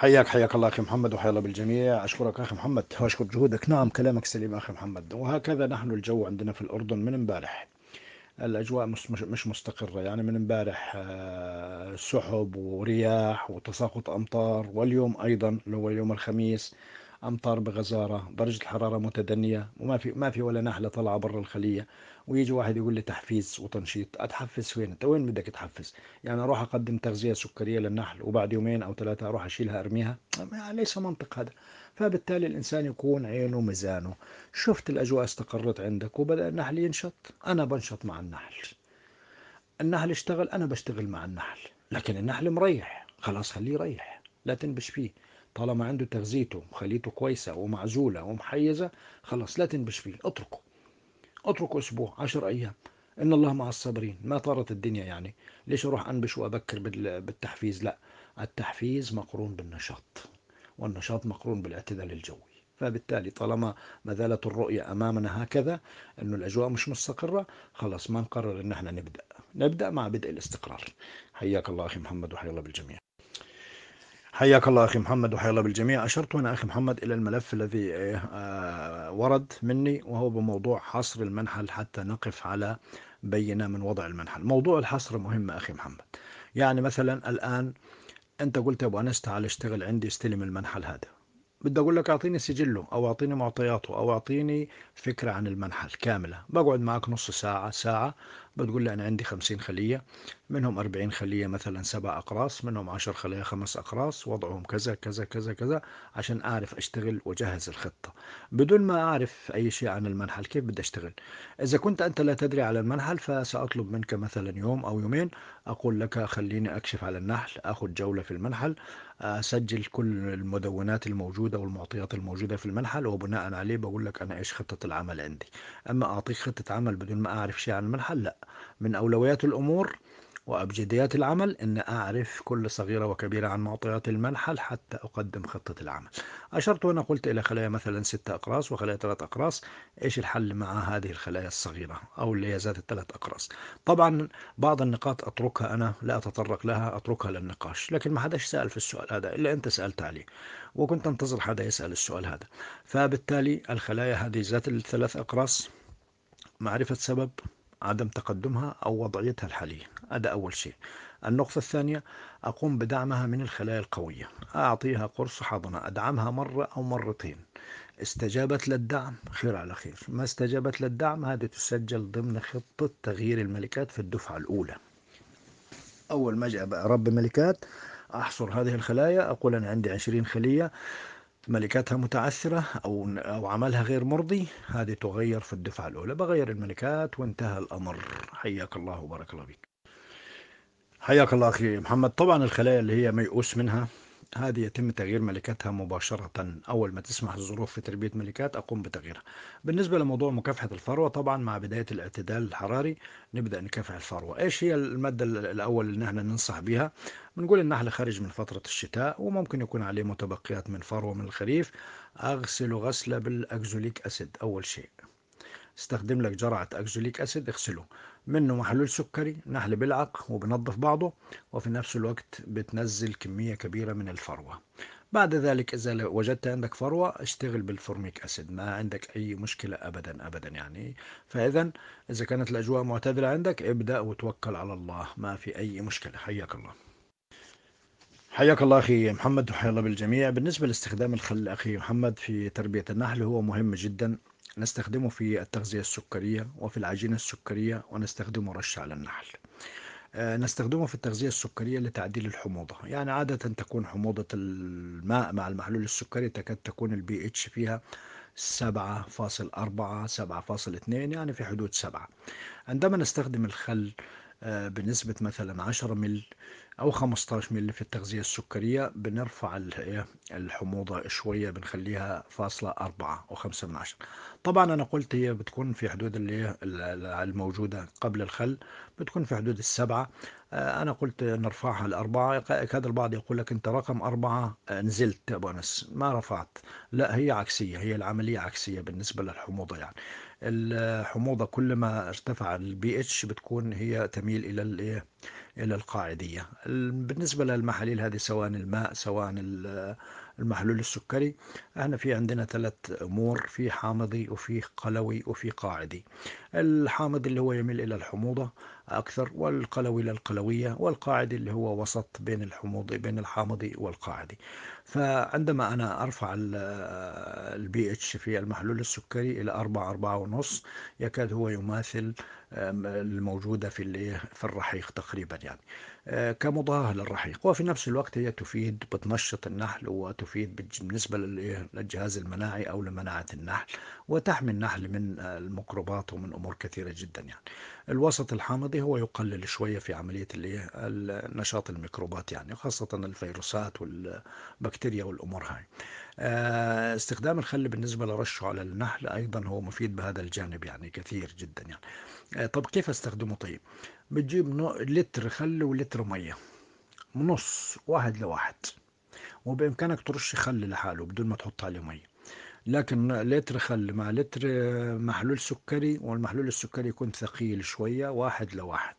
حياك حياك الله اخي محمد وحيا الله بالجميع اشكرك اخي محمد واشكر جهودك نعم كلامك سليم اخي محمد وهكذا نحن الجو عندنا في الاردن من امبارح الاجواء مش مش مستقره يعني من امبارح آه، سحب ورياح وتساقط امطار واليوم ايضا اللي هو يوم الخميس امطار بغزاره درجه الحراره متدنيه وما في ما في ولا نحله طالعه برا الخليه ويجي واحد يقول لي تحفيز وتنشيط اتحفز فين انت وين بدك تحفز يعني اروح اقدم تغذيه سكريه للنحل وبعد يومين او ثلاثه اروح اشيلها ارميها ما يعني ليس منطق هذا فبالتالي الانسان يكون عينه ميزانه شفت الاجواء استقرت عندك وبدا النحل ينشط انا بنشط مع النحل النحل اشتغل انا بشتغل مع النحل لكن النحل مريح خلاص خليه يريح لا تنبش فيه طالما عنده تغذيته وخليته كويسة ومعزولة ومحيزة خلاص لا تنبش فيه اتركه اتركه أسبوع عشر أيام إن الله مع الصابرين ما طارت الدنيا يعني ليش أروح أنبش وأبكر بالتحفيز لا التحفيز مقرون بالنشاط والنشاط مقرون بالاعتدال الجوي فبالتالي طالما ما زالت الرؤية أمامنا هكذا أنه الأجواء مش مستقرة خلاص ما نقرر أن احنا نبدأ نبدأ مع بدء الاستقرار حياك الله أخي محمد وحيا الله بالجميع حياك الله أخي محمد وحيا الله بالجميع أشرت انا أخي محمد إلى الملف الذي آه، آه، ورد مني وهو بموضوع حصر المنحل حتى نقف على بينة من وضع المنحل موضوع الحصر مهم أخي محمد يعني مثلا الآن أنت قلت يا أبو أنس تعال اشتغل عندي استلم المنحل هذا بدي أقول لك أعطيني سجله أو أعطيني معطياته أو أعطيني فكرة عن المنحل كاملة بقعد معك نص ساعة ساعة بتقول له أنا عندي 50 خلية منهم 40 خلية مثلا سبع أقراص منهم 10 خلية خمس أقراص وضعهم كذا كذا كذا كذا عشان أعرف أشتغل وأجهز الخطة بدون ما أعرف أي شيء عن المنحل كيف بدي أشتغل إذا كنت أنت لا تدري على المنحل فسأطلب منك مثلا يوم أو يومين أقول لك خليني أكشف على النحل أخذ جولة في المنحل أسجل كل المدونات الموجودة والمعطيات الموجودة في المنحل وبناء عليه بقول لك أنا إيش خطة العمل عندي أما أعطيك خطة عمل بدون ما أعرف شيء عن المنحل لا من أولويات الأمور وأبجديات العمل أن أعرف كل صغيرة وكبيرة عن معطيات المنحل حتى أقدم خطة العمل أشرت وأنا قلت إلى خلايا مثلا ستة أقراص وخلايا ثلاث أقراص إيش الحل مع هذه الخلايا الصغيرة أو اللي هي ذات الثلاث أقراص طبعا بعض النقاط أتركها أنا لا أتطرق لها أتركها للنقاش لكن ما حداش سأل في السؤال هذا إلا أنت سألت عليه وكنت أنتظر حدا يسأل السؤال هذا فبالتالي الخلايا هذه ذات الثلاث أقراص معرفة سبب عدم تقدمها أو وضعيتها الحالية هذا أول شيء النقطة الثانية أقوم بدعمها من الخلايا القوية أعطيها قرص حاضنة أدعمها مرة أو مرتين استجابت للدعم خير على خير ما استجابت للدعم هذه تسجل ضمن خطة تغيير الملكات في الدفعة الأولى أول ما أجي أربي ملكات أحصر هذه الخلايا أقول أنا عندي 20 خلية ملكاتها متعثرة أو أو عملها غير مرضي هذه تغير في الدفعة الأولى بغير الملكات وانتهى الأمر حياك الله وبارك الله فيك حياك الله أخي محمد طبعا الخلايا اللي هي ميؤوس منها هذه يتم تغيير ملكتها مباشرة أول ما تسمح الظروف في تربية ملكات أقوم بتغييرها بالنسبة لموضوع مكافحة الفروة طبعا مع بداية الاعتدال الحراري نبدأ نكافح الفروة إيش هي المادة الأول اللي نحن ننصح بها بنقول النحل خارج من فترة الشتاء وممكن يكون عليه متبقيات من فروة من الخريف أغسله غسلة بالأكزوليك أسيد أول شيء استخدم لك جرعة أكزوليك أسيد اغسله منه محلول سكري نحل بيلعق وبنظف بعضه وفي نفس الوقت بتنزل كمية كبيرة من الفروة بعد ذلك إذا وجدت عندك فروة اشتغل بالفورميك أسيد ما عندك أي مشكلة أبدا أبدا يعني فإذا إذا كانت الأجواء معتدلة عندك ابدأ وتوكل على الله ما في أي مشكلة حياك الله حياك الله اخي محمد وحيا الله بالجميع بالنسبه لاستخدام الخل اخي محمد في تربيه النحل هو مهم جدا نستخدمه في التغذية السكرية وفي العجينة السكرية ونستخدمه رش على النحل آه، نستخدمه في التغذية السكرية لتعديل الحموضة يعني عادة تكون حموضة الماء مع المحلول السكري تكاد تكون البي اتش فيها 7.4 7.2 يعني في حدود 7 عندما نستخدم الخل آه، بنسبة مثلا 10 مل او 15 مل في التغذية السكرية بنرفع إيه، الحموضة شوية بنخليها فاصلة أربعة أو خمسة من عشرة طبعا أنا قلت هي بتكون في حدود اللي الموجودة قبل الخل بتكون في حدود السبعة آه، أنا قلت نرفعها لأربعة كاد البعض يقول لك أنت رقم أربعة آه، نزلت بونس أبو أنس ما رفعت لا هي عكسية هي العملية عكسية بالنسبة للحموضة يعني الحموضة كلما ارتفع البي اتش بتكون هي تميل إلى إيه، إلى القاعدية بالنسبة للمحاليل هذه سواء الماء سواء المحلول السكري احنا في عندنا ثلاث امور في حامضي وفي قلوي وفي قاعدي الحامض اللي هو يميل الى الحموضه اكثر والقلوي للقلويه والقاعدي اللي هو وسط بين الحموضي بين الحامضي والقاعدي فعندما انا ارفع البي اتش في المحلول السكري الى 4 4 ونص يكاد هو يماثل الموجوده في في الرحيق تقريبا يعني آه، كمضاهة للرحيق وفي نفس الوقت هي تفيد بتنشط النحل وتفيد بالنسبة للجهاز المناعي أو لمناعة النحل وتحمي النحل من آه، الميكروبات ومن أمور كثيرة جدا يعني الوسط الحامضي هو يقلل شوية في عملية اللي النشاط الميكروبات يعني خاصة الفيروسات والبكتيريا والأمور هاي آه، استخدام الخل بالنسبة لرشه على النحل أيضا هو مفيد بهذا الجانب يعني كثير جدا يعني آه، طب كيف استخدمه طيب بتجيب لتر خل ولتر مية نص واحد لواحد وبإمكانك ترش خل لحاله بدون ما تحط عليه مية لكن لتر خل مع لتر آه، محلول سكري والمحلول السكري يكون ثقيل شوية واحد لواحد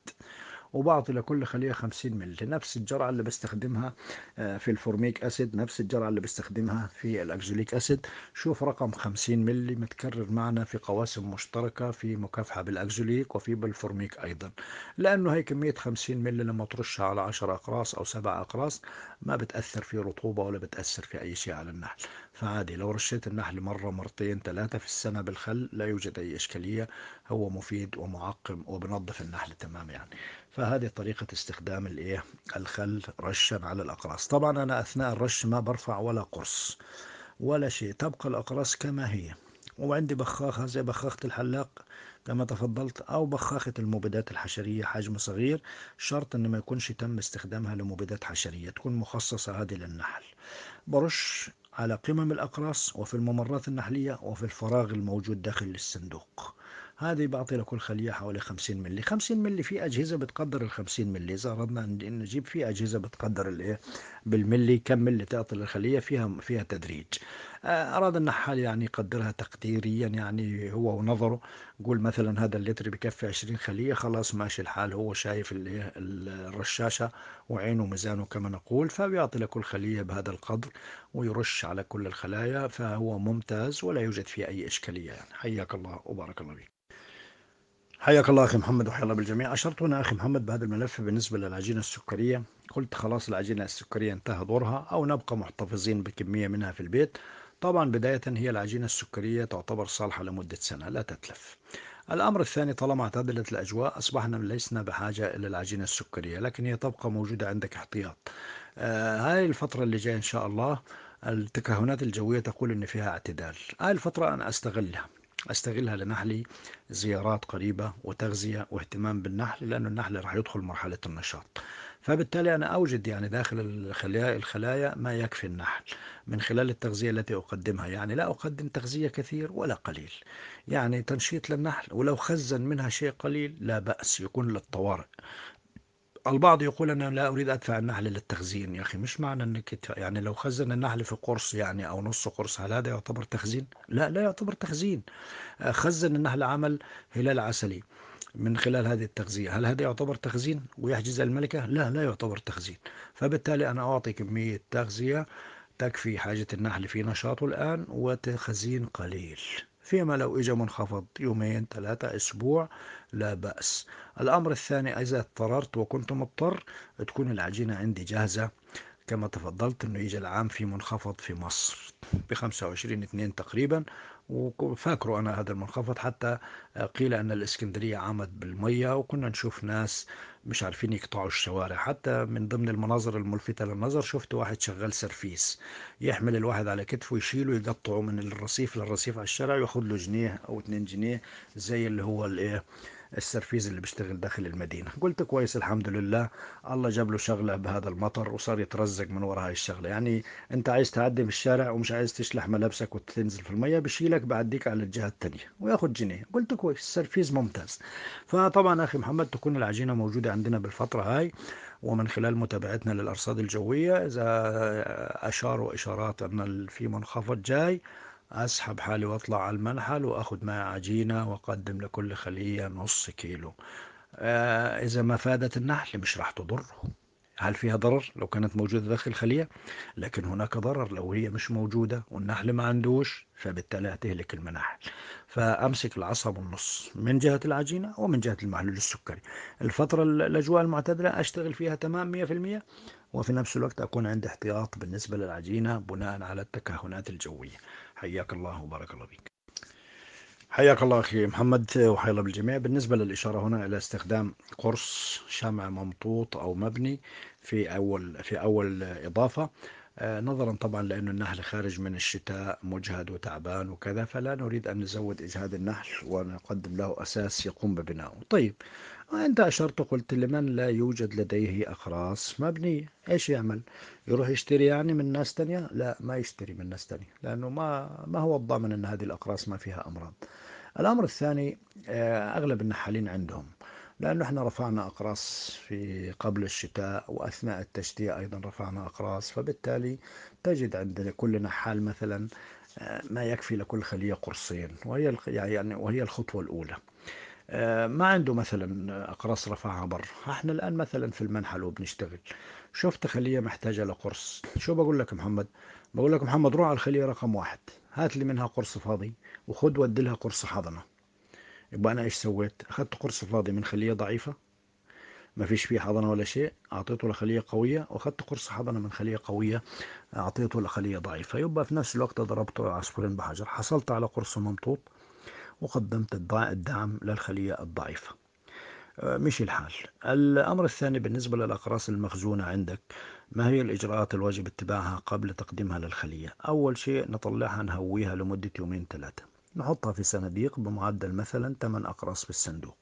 وبعطي لكل خلية 50 مل نفس الجرعة اللي بستخدمها آه، في الفورميك أسيد نفس الجرعة اللي بستخدمها في الأكزوليك أسيد شوف رقم 50 مل متكرر معنا في قواسم مشتركة في مكافحة بالأكزوليك وفي بالفورميك أيضا لأنه هي كمية 50 مل لما ترشها على 10 أقراص أو 7 أقراص ما بتأثر في رطوبة ولا بتأثر في أي شيء على النحل فعادي لو رشيت النحل مرة مرتين ثلاثة في السنة بالخل لا يوجد أي إشكالية هو مفيد ومعقم وبنظف النحل تمام يعني فهذه طريقة استخدام الايه الخل رشا على الأقراص طبعا أنا أثناء الرش ما برفع ولا قرص ولا شيء تبقى الأقراص كما هي وعندي بخاخة زي بخاخة الحلاق كما تفضلت أو بخاخة المبيدات الحشرية حجم صغير شرط أن ما يكونش تم استخدامها لمبيدات حشرية تكون مخصصة هذه للنحل برش على قمم الأقراص وفي الممرات النحلية وفي الفراغ الموجود داخل الصندوق هذه بعطينا كل خلية حوالي 50 مللي 50 مللي في أجهزة بتقدر ال 50 مللي إذا أردنا أن نجيب في أجهزة بتقدر الإيه بالملي كم ملي تعطي للخلية فيها فيها تدريج آه، أراد النحال يعني يقدرها تقديريا يعني هو ونظره يقول مثلا هذا اللتر بكفي 20 خلية خلاص ماشي الحال هو شايف إيه؟ الرشاشة وعينه ميزانه كما نقول فبيعطي لكل خلية بهذا القدر ويرش على كل الخلايا فهو ممتاز ولا يوجد فيه أي إشكالية يعني حياك الله وبارك الله فيك حياك الله اخي محمد وحيا الله بالجميع اشرت هنا اخي محمد بهذا الملف بالنسبه للعجينه السكريه قلت خلاص العجينه السكريه انتهى دورها او نبقى محتفظين بكميه منها في البيت طبعا بدايه هي العجينه السكريه تعتبر صالحه لمده سنه لا تتلف الأمر الثاني طالما اعتدلت الأجواء أصبحنا لسنا بحاجة إلى العجينة السكرية لكن هي تبقى موجودة عندك احتياط آه هاي الفترة اللي جاية إن شاء الله التكهنات الجوية تقول أن فيها اعتدال هاي الفترة أنا أستغلها استغلها لنحلي زيارات قريبه وتغذيه واهتمام بالنحل لانه النحل راح يدخل مرحله النشاط فبالتالي انا اوجد يعني داخل الخلايا الخلايا ما يكفي النحل من خلال التغذيه التي اقدمها يعني لا اقدم تغذيه كثير ولا قليل يعني تنشيط للنحل ولو خزن منها شيء قليل لا باس يكون للطوارئ البعض يقول أنا لا أريد أدفع النحل للتخزين يا أخي مش معنى أنك يعني لو خزن النحل في قرص يعني أو نص قرص هل هذا يعتبر تخزين؟ لا لا يعتبر تخزين آه، خزن النحل عمل هلال عسلي من خلال هذه التغذية هل هذا يعتبر تخزين ويحجز الملكة؟ لا لا يعتبر تخزين فبالتالي أنا أعطي كمية تغذية تكفي حاجة النحل في نشاطه الآن وتخزين قليل فيما لو إجا منخفض يومين ثلاثة أسبوع لا بأس الأمر الثاني إذا اضطررت وكنت مضطر تكون العجينة عندي جاهزة كما تفضلت انه يجي العام في منخفض في مصر ب 25 2 تقريبا وفاكروا انا هذا المنخفض حتى قيل ان الاسكندريه عامت بالميه وكنا نشوف ناس مش عارفين يقطعوا الشوارع حتى من ضمن المناظر الملفتة للنظر شفت واحد شغال سرفيس يحمل الواحد على كتفه يشيله يقطعه من الرصيف للرصيف على الشارع وياخذ له جنيه أو اثنين جنيه زي اللي هو الايه السرفيز اللي بيشتغل داخل المدينه قلت كويس الحمد لله الله جاب له شغله بهذا المطر وصار يترزق من وراء هاي الشغله يعني انت عايز تعدي في الشارع ومش عايز تشلح ملابسك وتنزل في الميه بشيلك بعديك على الجهه الثانيه وياخذ جنيه قلت كويس السرفيز ممتاز فطبعا اخي محمد تكون العجينه موجوده عندنا بالفتره هاي ومن خلال متابعتنا للأرصاد الجوية إذا أشاروا إشارات أن في منخفض جاي أسحب حالي وأطلع على المنحل وأخد معي عجينة وأقدم لكل خلية نص كيلو آه إذا ما فادت النحل مش راح تضره هل فيها ضرر لو كانت موجودة داخل الخلية؟ لكن هناك ضرر لو هي مش موجودة والنحل ما عندوش فبالتالي هتهلك المناحل فأمسك العصا بالنص من جهة العجينة ومن جهة المحلول السكري الفترة الأجواء المعتدلة أشتغل فيها تمام 100% وفي نفس الوقت أكون عندي احتياط بالنسبة للعجينة بناء على التكهنات الجوية حياك الله وبارك الله فيك حياك الله أخي محمد وحيا الله بالجميع بالنسبة للإشارة هنا إلى استخدام قرص شمع ممطوط أو مبني في أول في أول إضافة آه، نظرا طبعا لأنه النحل خارج من الشتاء مجهد وتعبان وكذا فلا نريد أن نزود إجهاد النحل ونقدم له أساس يقوم ببنائه طيب أنت أشرت قلت لمن لا يوجد لديه أخراس مبنية إيش يعمل يروح يشتري يعني من ناس تانية لا ما يشتري من ناس تانية لأنه ما, ما هو الضامن أن هذه الأقراص ما فيها أمراض الأمر الثاني آه، أغلب النحالين عندهم لأنه احنا رفعنا أقراص في قبل الشتاء وأثناء التشتية أيضا رفعنا أقراص فبالتالي تجد عندنا كل نحال مثلا آه، ما يكفي لكل خلية قرصين وهي يعني وهي الخطوة الأولى آه، ما عنده مثلا أقراص رفعها برا احنا الآن مثلا في المنحل وبنشتغل شفت خلية محتاجة لقرص شو بقول لك محمد بقول لك محمد روح على الخلية رقم واحد هات لي منها قرص فاضي وخد ودلها لها قرص حضنه يبقى أنا إيش سويت؟ أخدت قرص فاضي من خلية ضعيفة ما فيش فيه حضانة ولا شيء أعطيته لخلية قوية وأخدت قرص حضانة من خلية قوية أعطيته لخلية ضعيفة يبقى في نفس الوقت ضربته عصفورين بحجر حصلت على قرص ممطوط وقدمت الدعم للخلية الضعيفة آه، مشي الحال الأمر الثاني بالنسبة للأقراص المخزونة عندك ما هي الإجراءات الواجب اتباعها قبل تقديمها للخلية أول شيء نطلعها نهويها لمدة يومين ثلاثة نحطها في صناديق بمعدل مثلا 8 أقراص في الصندوق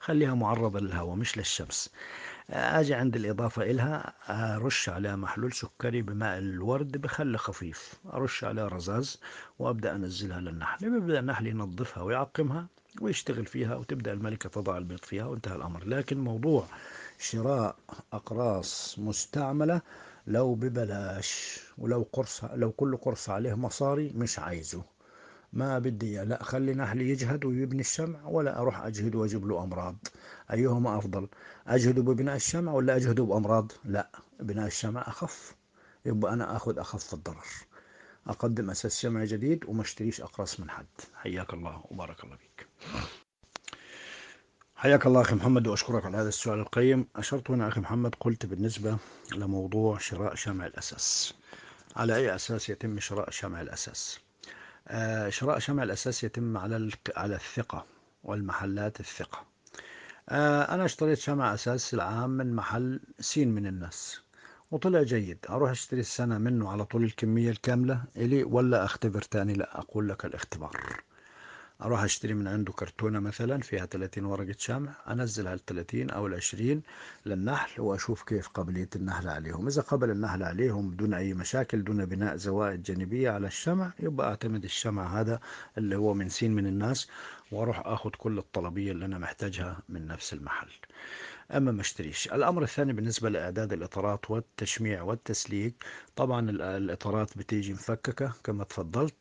خليها معرضة للهواء مش للشمس أجي عند الإضافة إلها أرش عليها محلول سكري بماء الورد بخل خفيف أرش عليها رزاز وأبدأ أنزلها للنحل بيبدأ النحل ينظفها ويعقمها ويشتغل فيها وتبدأ الملكة تضع البيض فيها وانتهى الأمر لكن موضوع شراء أقراص مستعملة لو ببلاش ولو قرص لو كل قرص عليه مصاري مش عايزه ما بدي لا خلي نحلي يجهد ويبني الشمع ولا أروح أجهد وأجيب له أمراض أيهما أفضل أجهد ببناء الشمع ولا أجهد بأمراض لا بناء الشمع أخف يبقى أنا أخذ أخف الضرر أقدم أساس شمع جديد وما اشتريش أقراص من حد حياك الله وبارك الله فيك حياك الله أخي محمد وأشكرك على هذا السؤال القيم أشرت هنا أخي محمد قلت بالنسبة لموضوع شراء شمع الأساس على أي أساس يتم شراء شمع الأساس آه، شراء شمع الأساس يتم على على الثقة والمحلات الثقة آه، أنا اشتريت شمع أساس العام من محل سين من الناس وطلع جيد أروح أشتري السنة منه على طول الكمية الكاملة إلي ولا أختبر تاني لا أقول لك الاختبار اروح اشتري من عنده كرتونه مثلا فيها 30 ورقه شمع انزل هال 30 او ال 20 للنحل واشوف كيف قابليه النحل عليهم اذا قبل النحل عليهم دون اي مشاكل دون بناء زوائد جانبيه على الشمع يبقى اعتمد الشمع هذا اللي هو من سين من الناس واروح اخذ كل الطلبيه اللي انا محتاجها من نفس المحل اما ما اشتريش الامر الثاني بالنسبه لاعداد الاطارات والتشميع والتسليك طبعا الاطارات بتيجي مفككه كما تفضلت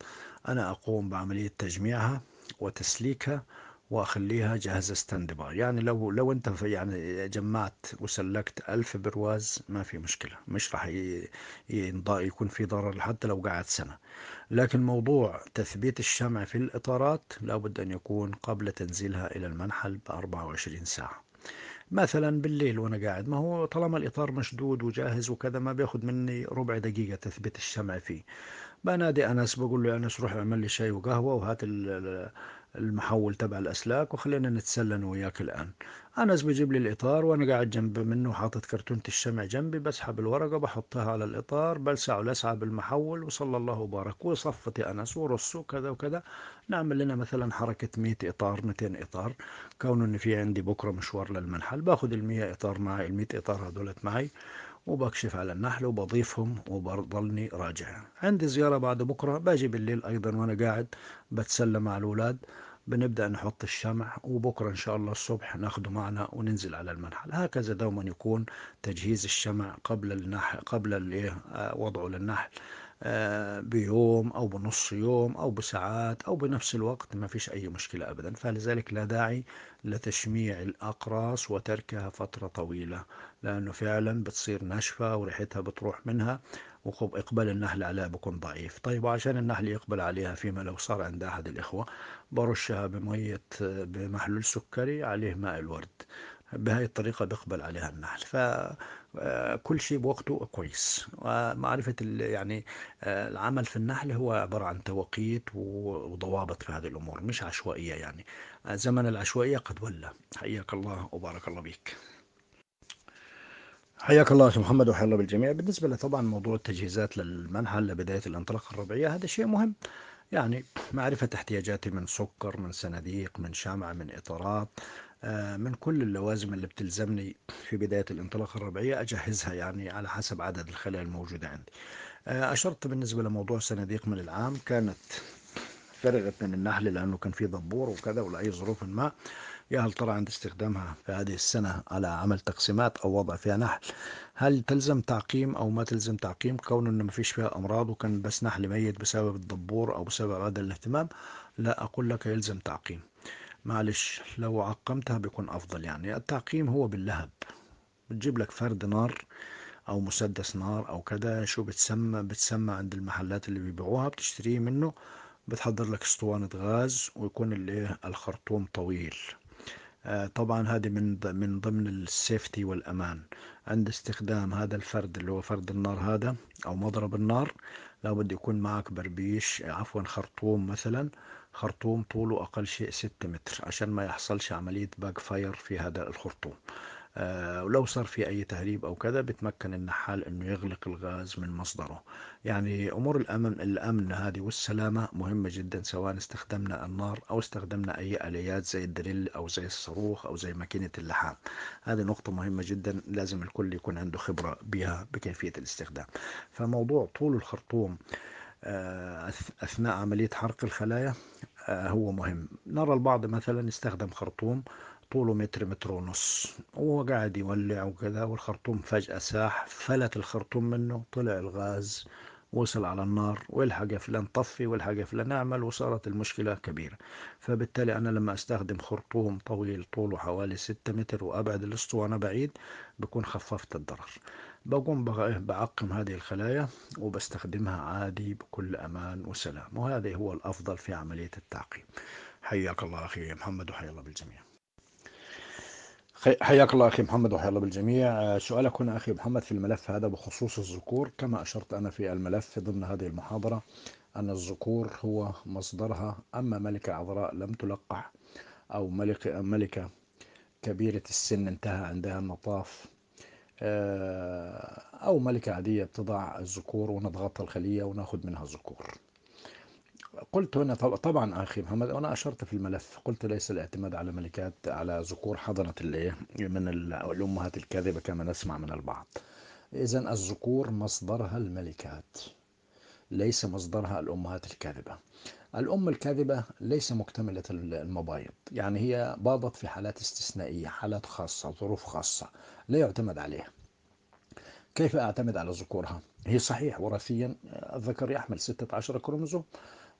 انا اقوم بعمليه تجميعها وتسليكها واخليها جاهزه ستاند باي يعني لو لو انت يعني جمعت وسلكت ألف برواز ما في مشكله مش راح يكون في ضرر حتى لو قعد سنه لكن موضوع تثبيت الشمع في الاطارات لابد ان يكون قبل تنزيلها الى المنحل ب 24 ساعه مثلا بالليل وانا قاعد ما هو طالما الاطار مشدود وجاهز وكذا ما بياخذ مني ربع دقيقه تثبيت الشمع فيه بنادي انس بقول له انس روح اعمل لي شاي وقهوه وهات المحول تبع الاسلاك وخلينا نتسلى انا وياك الان انس بجيب لي الاطار وانا قاعد جنب منه حاطط كرتونه الشمع جنبي بسحب الورقه بحطها على الاطار بلسع ولسعه بالمحول وصلى الله وبارك وصفتي انس ورص وكذا وكذا نعمل لنا مثلا حركه 100 اطار 200 اطار كون ان في عندي بكره مشوار للمنحل باخذ ال 100 اطار معي ال 100 اطار هذولت معي وبكشف على النحل وبضيفهم وبضلني راجع عندي زيارة بعد بكرة باجي بالليل أيضا وأنا قاعد بتسلى مع الأولاد بنبدأ نحط الشمع وبكرة إن شاء الله الصبح ناخده معنا وننزل على المنحل هكذا دوما يكون تجهيز الشمع قبل النحل قبل إيه، آه، وضعه للنحل آه، بيوم أو بنص يوم أو بساعات أو بنفس الوقت ما فيش أي مشكلة أبدا فلذلك لا داعي لتشميع الأقراص وتركها فترة طويلة لأنه فعلا بتصير ناشفة وريحتها بتروح منها اقبال النحل عليها بكون ضعيف طيب وعشان النحل يقبل عليها فيما لو صار عند أحد الإخوة برشها بمية بمحلول سكري عليه ماء الورد بهاي الطريقة بيقبل عليها النحل آه، كل شيء بوقته كويس ومعرفة يعني آه، العمل في النحل هو عبارة عن توقيت وضوابط في هذه الأمور مش عشوائية يعني آه، زمن العشوائية قد ولى حياك الله وبارك الله بك حياك الله اخي محمد وحيا الله بالجميع بالنسبه لطبعا موضوع التجهيزات للمنحى لبدايه الانطلاقه الربيعيه هذا شيء مهم يعني معرفة احتياجاتي من سكر من صناديق من شمع من إطارات آه، من كل اللوازم اللي بتلزمني في بداية الانطلاقة الربعية أجهزها يعني على حسب عدد الخلايا الموجودة عندي آه، أشرت بالنسبة لموضوع صناديق من العام كانت فرغت من النحل لأنه كان في دبور وكذا ولأي ظروف ما يا هل ترى عند استخدامها في هذه السنة على عمل تقسيمات أو وضع فيها نحل هل تلزم تعقيم أو ما تلزم تعقيم كون أنه ما فيش فيها أمراض وكان بس نحل ميت بسبب الدبور أو بسبب عدم الاهتمام لا أقول لك يلزم تعقيم معلش لو عقمتها بيكون أفضل يعني التعقيم هو باللهب بتجيب لك فرد نار او مسدس نار او كذا شو بتسمى بتسمى عند المحلات اللي بيبيعوها بتشتريه منه بتحضر لك اسطوانة غاز ويكون الايه الخرطوم طويل آه، طبعا هذه من من ضمن السيفتي والامان عند استخدام هذا الفرد اللي هو فرد النار هذا او مضرب النار لابد يكون معك بربيش عفوا خرطوم مثلا خرطوم طوله اقل شيء 6 متر عشان ما يحصلش عمليه باك فاير في هذا الخرطوم آه، ولو صار في أي تهريب أو كذا بتمكن النحال أنه يغلق الغاز من مصدره يعني أمور الأمن, الأمن هذه والسلامة مهمة جدا سواء استخدمنا النار أو استخدمنا أي آليات زي الدريل أو زي الصاروخ أو زي ماكينة اللحام هذه نقطة مهمة جدا لازم الكل يكون عنده خبرة بها بكيفية الاستخدام فموضوع طول الخرطوم آه، أثناء عملية حرق الخلايا آه، هو مهم نرى البعض مثلا استخدم خرطوم طوله متر متر ونص وقعد يولع وكذا والخرطوم فجأة ساح فلت الخرطوم منه طلع الغاز وصل على النار والحق فلان طفي والحق فلان اعمل وصارت المشكلة كبيرة فبالتالي أنا لما أستخدم خرطوم طويل طوله حوالي ستة متر وأبعد الأسطوانة بعيد بكون خففت الضرر بقوم بعقم هذه الخلايا وبستخدمها عادي بكل أمان وسلام وهذا هو الأفضل في عملية التعقيم حياك الله أخي محمد وحيا الله بالجميع حياك الله اخي محمد وحيا الله بالجميع آه، سؤالك هنا اخي محمد في الملف هذا بخصوص الذكور كما اشرت انا في الملف ضمن هذه المحاضره ان الذكور هو مصدرها اما ملكه عذراء لم تلقح او ملكه ملكه كبيره السن انتهى عندها المطاف آه، او ملكه عاديه بتضع الذكور ونضغط الخليه وناخذ منها الذكور قلت هنا طبعا اخي محمد وانا اشرت في الملف قلت ليس الاعتماد على ملكات على ذكور حضنه إيه، من الامهات الكاذبه كما نسمع من البعض اذا الذكور مصدرها الملكات ليس مصدرها الامهات الكاذبه الام الكاذبه ليس مكتمله المبايض يعني هي باضت في حالات استثنائيه حالات خاصه ظروف خاصه لا يعتمد عليها كيف اعتمد على ذكورها هي صحيح وراثيا الذكر يحمل 16 كروموزوم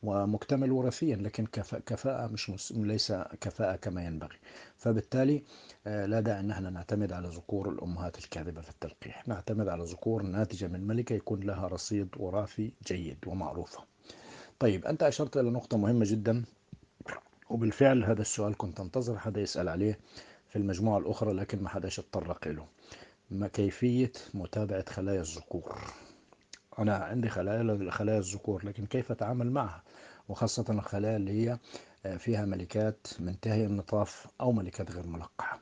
ومكتمل وراثيا لكن كفاءة مش ليس كفاءة كما ينبغي فبالتالي آه، لا داعي ان احنا نعتمد على ذكور الامهات الكاذبه في التلقيح، نعتمد على ذكور ناتجه من ملكه يكون لها رصيد وراثي جيد ومعروفه. طيب انت اشرت الى نقطه مهمه جدا وبالفعل هذا السؤال كنت انتظر حدا يسال عليه في المجموعه الاخرى لكن ما حداش اتطرق له. ما كيفيه متابعه خلايا الذكور؟ أنا عندي خلايا خلايا الذكور لكن كيف أتعامل معها وخاصة الخلايا اللي هي آه، فيها ملكات منتهية النطاف أو ملكات غير ملقحة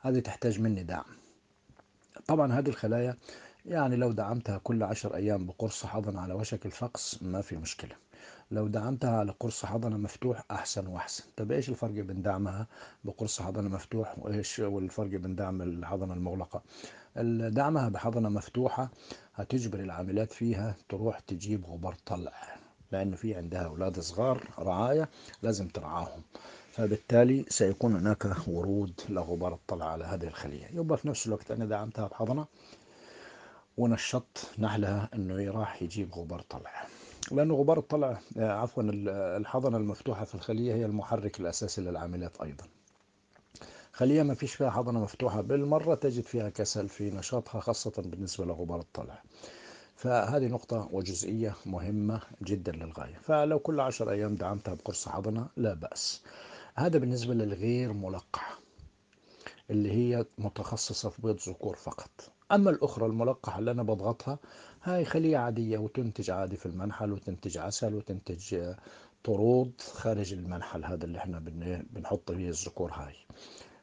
هذه تحتاج مني دعم طبعا هذه الخلايا يعني لو دعمتها كل عشر أيام بقرص حضن على وشك الفقس ما في مشكلة لو دعمتها على قرص حضنة مفتوح أحسن وأحسن طب إيش الفرق بين دعمها بقرص حضنة مفتوح وإيش والفرق بين دعم الحضنة المغلقة دعمها بحضنة مفتوحة هتجبر العاملات فيها تروح تجيب غبار طلع لأن في عندها أولاد صغار رعاية لازم ترعاهم فبالتالي سيكون هناك ورود لغبار الطلع على هذه الخلية يبقى في نفس الوقت أنا دعمتها بحضنة ونشطت نحلها أنه راح يجيب غبار طلع لأن غبار الطلع آه، عفوا الحضنة المفتوحة في الخلية هي المحرك الأساسي للعاملات أيضا خليها ما فيش فيها حضنه مفتوحة بالمرة تجد فيها كسل في نشاطها خاصة بالنسبة لغبار الطلع فهذه نقطة وجزئية مهمة جدا للغاية فلو كل عشر أيام دعمتها بقرص حضنة لا بأس هذا بالنسبة للغير ملقحة اللي هي متخصصة في بيض ذكور فقط أما الأخرى الملقحة اللي أنا بضغطها هاي خلية عادية وتنتج عادي في المنحل وتنتج عسل وتنتج آه، طرود خارج المنحل هذا اللي احنا بنحط فيه الذكور هاي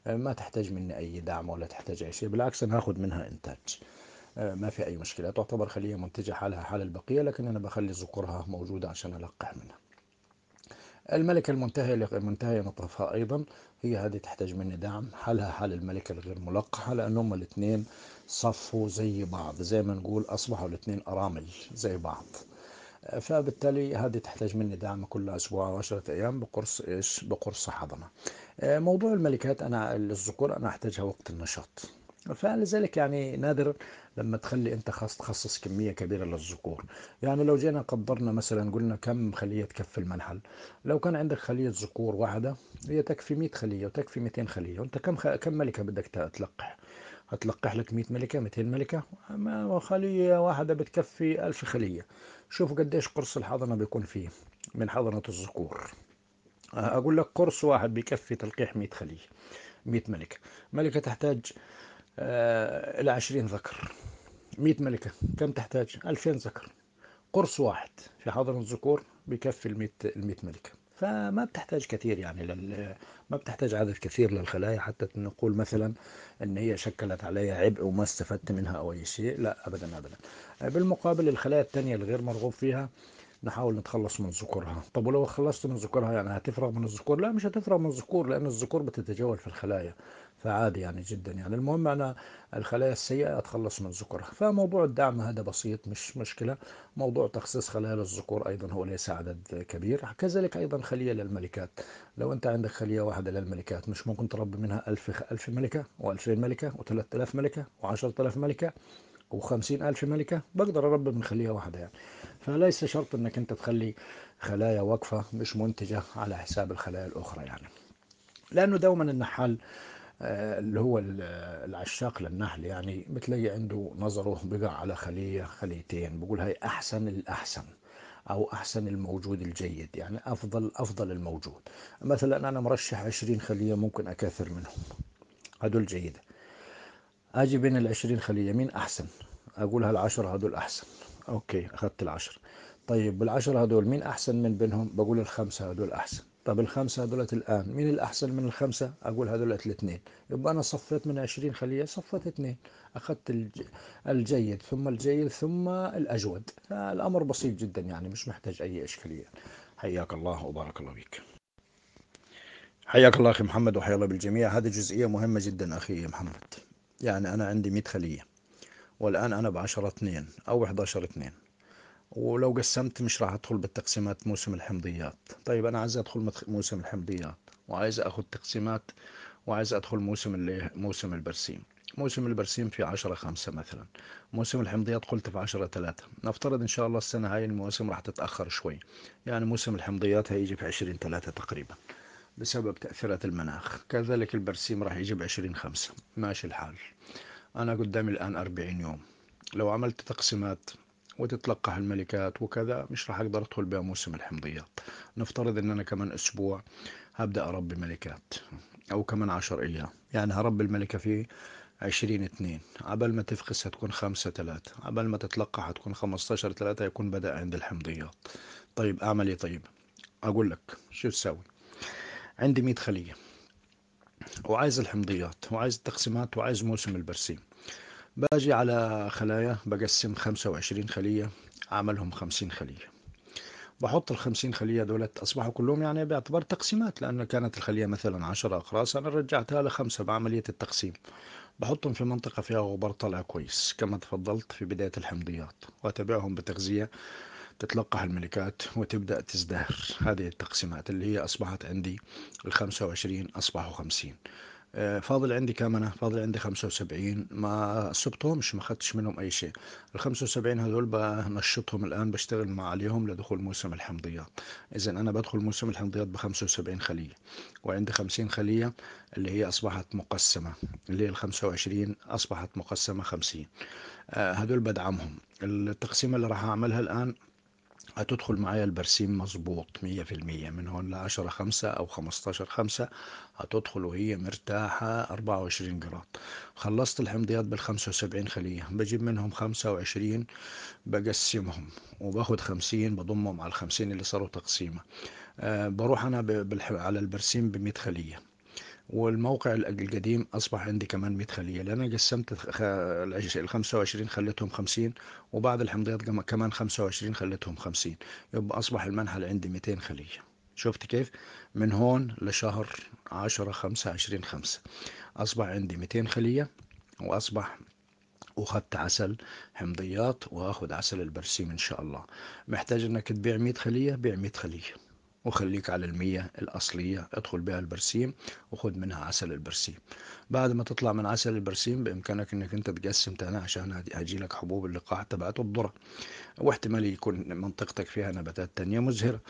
آه، ما تحتاج مني أي دعم ولا تحتاج أي شيء بالعكس أنا هاخد منها إنتاج آه، ما في أي مشكلة تعتبر خلية منتجة حالها حال البقية لكن أنا بخلي ذكورها موجودة عشان ألقح منها الملكة المنتهية منتهية نطفها أيضا هي هذه تحتاج مني دعم حالها حال الملكة الغير ملقحة لأن هما الاثنين صفوا زي بعض زي ما نقول أصبحوا الاثنين أرامل زي بعض فبالتالي هذه تحتاج مني دعم كل اسبوع او 10 ايام بقرص ايش؟ بقرص حضنه. آه، موضوع الملكات انا الذكور انا احتاجها وقت النشاط. فلذلك يعني نادر لما تخلي انت خاص تخصص كميه كبيره للذكور يعني لو جينا قدرنا مثلا قلنا كم خليه تكفي المنحل لو كان عندك خليه ذكور واحده هي تكفي 100 خليه وتكفي 200 خليه وانت كم خ... كم ملكه بدك تلقح تلقح لك 100 ملكه 200 ملكه ما خليه واحده بتكفي 1000 خليه شوفوا قديش قرص الحضنه بيكون فيه من حضنه الذكور اقول لك قرص واحد بيكفي تلقيح 100 خليه 100 ملكه ملكه تحتاج آه، الى 20 ذكر 100 ملكه كم تحتاج 2000 ذكر قرص واحد في حضنه الذكور بيكفي ال 100 ملكه فما بتحتاج كثير يعني لل... ما بتحتاج عدد كثير للخلايا حتى نقول مثلا ان هي شكلت علي عبء وما استفدت منها او اي شيء لا ابدا ابدا بالمقابل الخلايا الثانيه الغير مرغوب فيها نحاول نتخلص من ذكورها طب ولو خلصت من ذكورها يعني هتفرغ من الذكور لا مش هتفرغ من الذكور لان الذكور بتتجول في الخلايا فعادي يعني جدا يعني المهم انا الخلايا السيئه اتخلص من ذكورها فموضوع الدعم هذا بسيط مش مشكله موضوع تخصيص خلايا للذكور ايضا هو ليس عدد كبير كذلك ايضا خليه للملكات لو انت عندك خليه واحده للملكات مش ممكن تربي منها 1000 1000 ملكه و2000 ملكه و3000 ملكه و10000 ملكه و50000 ملكه بقدر اربي من خليه واحده يعني فليس شرط انك انت تخلي خلايا واقفة مش منتجة على حساب الخلايا الاخرى يعني لانه دوما النحال آه، اللي هو العشاق للنحل يعني بتلاقي عنده نظره بقى على خلية خليتين بقول هاي أحسن الأحسن أو أحسن الموجود الجيد يعني أفضل أفضل الموجود مثلا أنا مرشح 20 خلية ممكن أكثر منهم هدول جيدة أجي بين ال 20 خلية مين أحسن أقول هالعشرة هدول أحسن اوكي اخذت العشر طيب بالعشر هدول مين احسن من بينهم بقول الخمسه هدول احسن طب الخمسه هدول الان مين الاحسن من الخمسه اقول هدول الاثنين يبقى انا صفيت من 20 خليه صفيت اثنين اخذت الجيد ثم الجيد ثم الاجود الامر بسيط جدا يعني مش محتاج اي اشكاليه حياك الله وبارك الله فيك حياك الله اخي محمد وحيا الله بالجميع هذه جزئيه مهمه جدا اخي محمد يعني انا عندي 100 خليه والآن أنا بعشرة 2 أو 11 2 ولو قسمت مش راح أدخل بالتقسيمات موسم الحمضيات طيب أنا عايز أدخل موسم الحمضيات وعايز أخذ تقسيمات وعايز أدخل موسم اللي موسم البرسيم موسم البرسيم في عشرة خمسة مثلا موسم الحمضيات قلت في عشرة ثلاثة نفترض إن شاء الله السنة هاي المواسم راح تتأخر شوي يعني موسم الحمضيات هيجي في عشرين ثلاثة تقريبا بسبب تأثيرات المناخ كذلك البرسيم راح يجي بعشرين خمسة ماشي الحال أنا قدامي الآن 40 يوم لو عملت تقسيمات وتتلقح الملكات وكذا مش راح أقدر أدخل بها موسم الحمضيات نفترض أن أنا كمان أسبوع هبدأ أربي ملكات أو كمان عشر أيام يعني هربي الملكة في عشرين اتنين عبال ما تفقس هتكون خمسة تلاتة عبال ما تتلقح هتكون خمستاشر تلاتة يكون بدأ عند الحمضيات طيب أعمل إيه طيب أقول لك شو تساوي عندي مية خلية وعايز الحمضيات وعايز التقسيمات وعايز موسم البرسيم باجي على خلايا بقسم 25 خلية عملهم 50 خلية بحط ال 50 خلية دولت أصبحوا كلهم يعني باعتبار تقسيمات لأن كانت الخلية مثلا 10 أقراص أنا رجعتها لخمسة بعملية التقسيم بحطهم في منطقة فيها غبار طلع كويس كما تفضلت في بداية الحمضيات وأتابعهم بتغذية تتلقح الملكات وتبدأ تزدهر هذه التقسيمات اللي هي أصبحت عندي ال 25 أصبحوا 50 آه، فاضل عندي كم أنا؟ فاضل عندي 75 ما سبتهمش ما خدتش منهم أي شيء ال 75 هذول بنشطهم الآن بشتغل مع عليهم لدخول موسم الحمضيات إذا أنا بدخل موسم الحمضيات ب 75 خلية وعندي 50 خلية اللي هي أصبحت مقسمة اللي هي ال 25 أصبحت مقسمة 50 آه، هذول بدعمهم التقسيمة اللي راح أعملها الآن هتدخل معايا البرسيم مظبوط 100% من هون ل 10 5 او 15 5 هتدخل وهي مرتاحة 24 جرام خلصت الحمضيات بال 75 خلية بجيب منهم 25 بقسمهم وباخد 50 بضمهم على ال 50 اللي صاروا تقسيمة أه بروح انا على البرسيم ب 100 خلية والموقع القديم اصبح عندي كمان 100 خليه لان انا قسمت ال 25 خليتهم 50 وبعض الحمضيات كمان 25 خليتهم 50 يبقى اصبح المنحل عندي 200 خليه شفت كيف من هون لشهر 10 5 20 5 اصبح عندي 200 خليه واصبح وخدت عسل حمضيات واخد عسل البرسيم ان شاء الله محتاج انك تبيع 100 خليه بيع 100 خليه وخليك على المية الأصلية ادخل بها البرسيم وخد منها عسل البرسيم بعد ما تطلع من عسل البرسيم بإمكانك إنك أنت تقسم تاني عشان هيجيلك حبوب اللقاح تبعته الذرة واحتمال يكون منطقتك فيها نباتات تانية مزهرة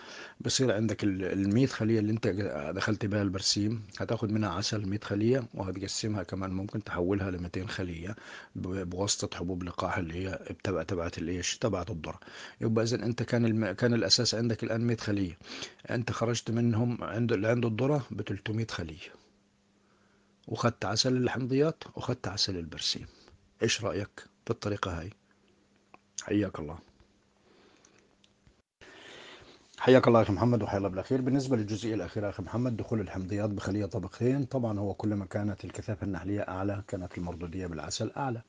بصير عندك ال100 خلية اللي أنت دخلت بها البرسيم هتاخد منها عسل 100 خلية وهتقسمها كمان ممكن تحولها ل 200 خلية بواسطة حبوب لقاح اللي هي تبع تبعت الإيش تبعت الذرة يبقى إذا أنت كان الم... كان الأساس عندك الآن 100 خلية أنت خرجت منهم عند اللي عنده الذرة ب 300 خلية وخدت عسل الحمضيات وخدت عسل البرسيم ايش رأيك بالطريقة هاي حياك الله حياك الله اخي محمد وحيا الله بالاخير بالنسبه للجزئيه الاخيره اخي محمد دخول الحمضيات بخليه طبقتين طبعا هو كلما كانت الكثافه النحليه اعلى كانت المردوديه بالعسل اعلى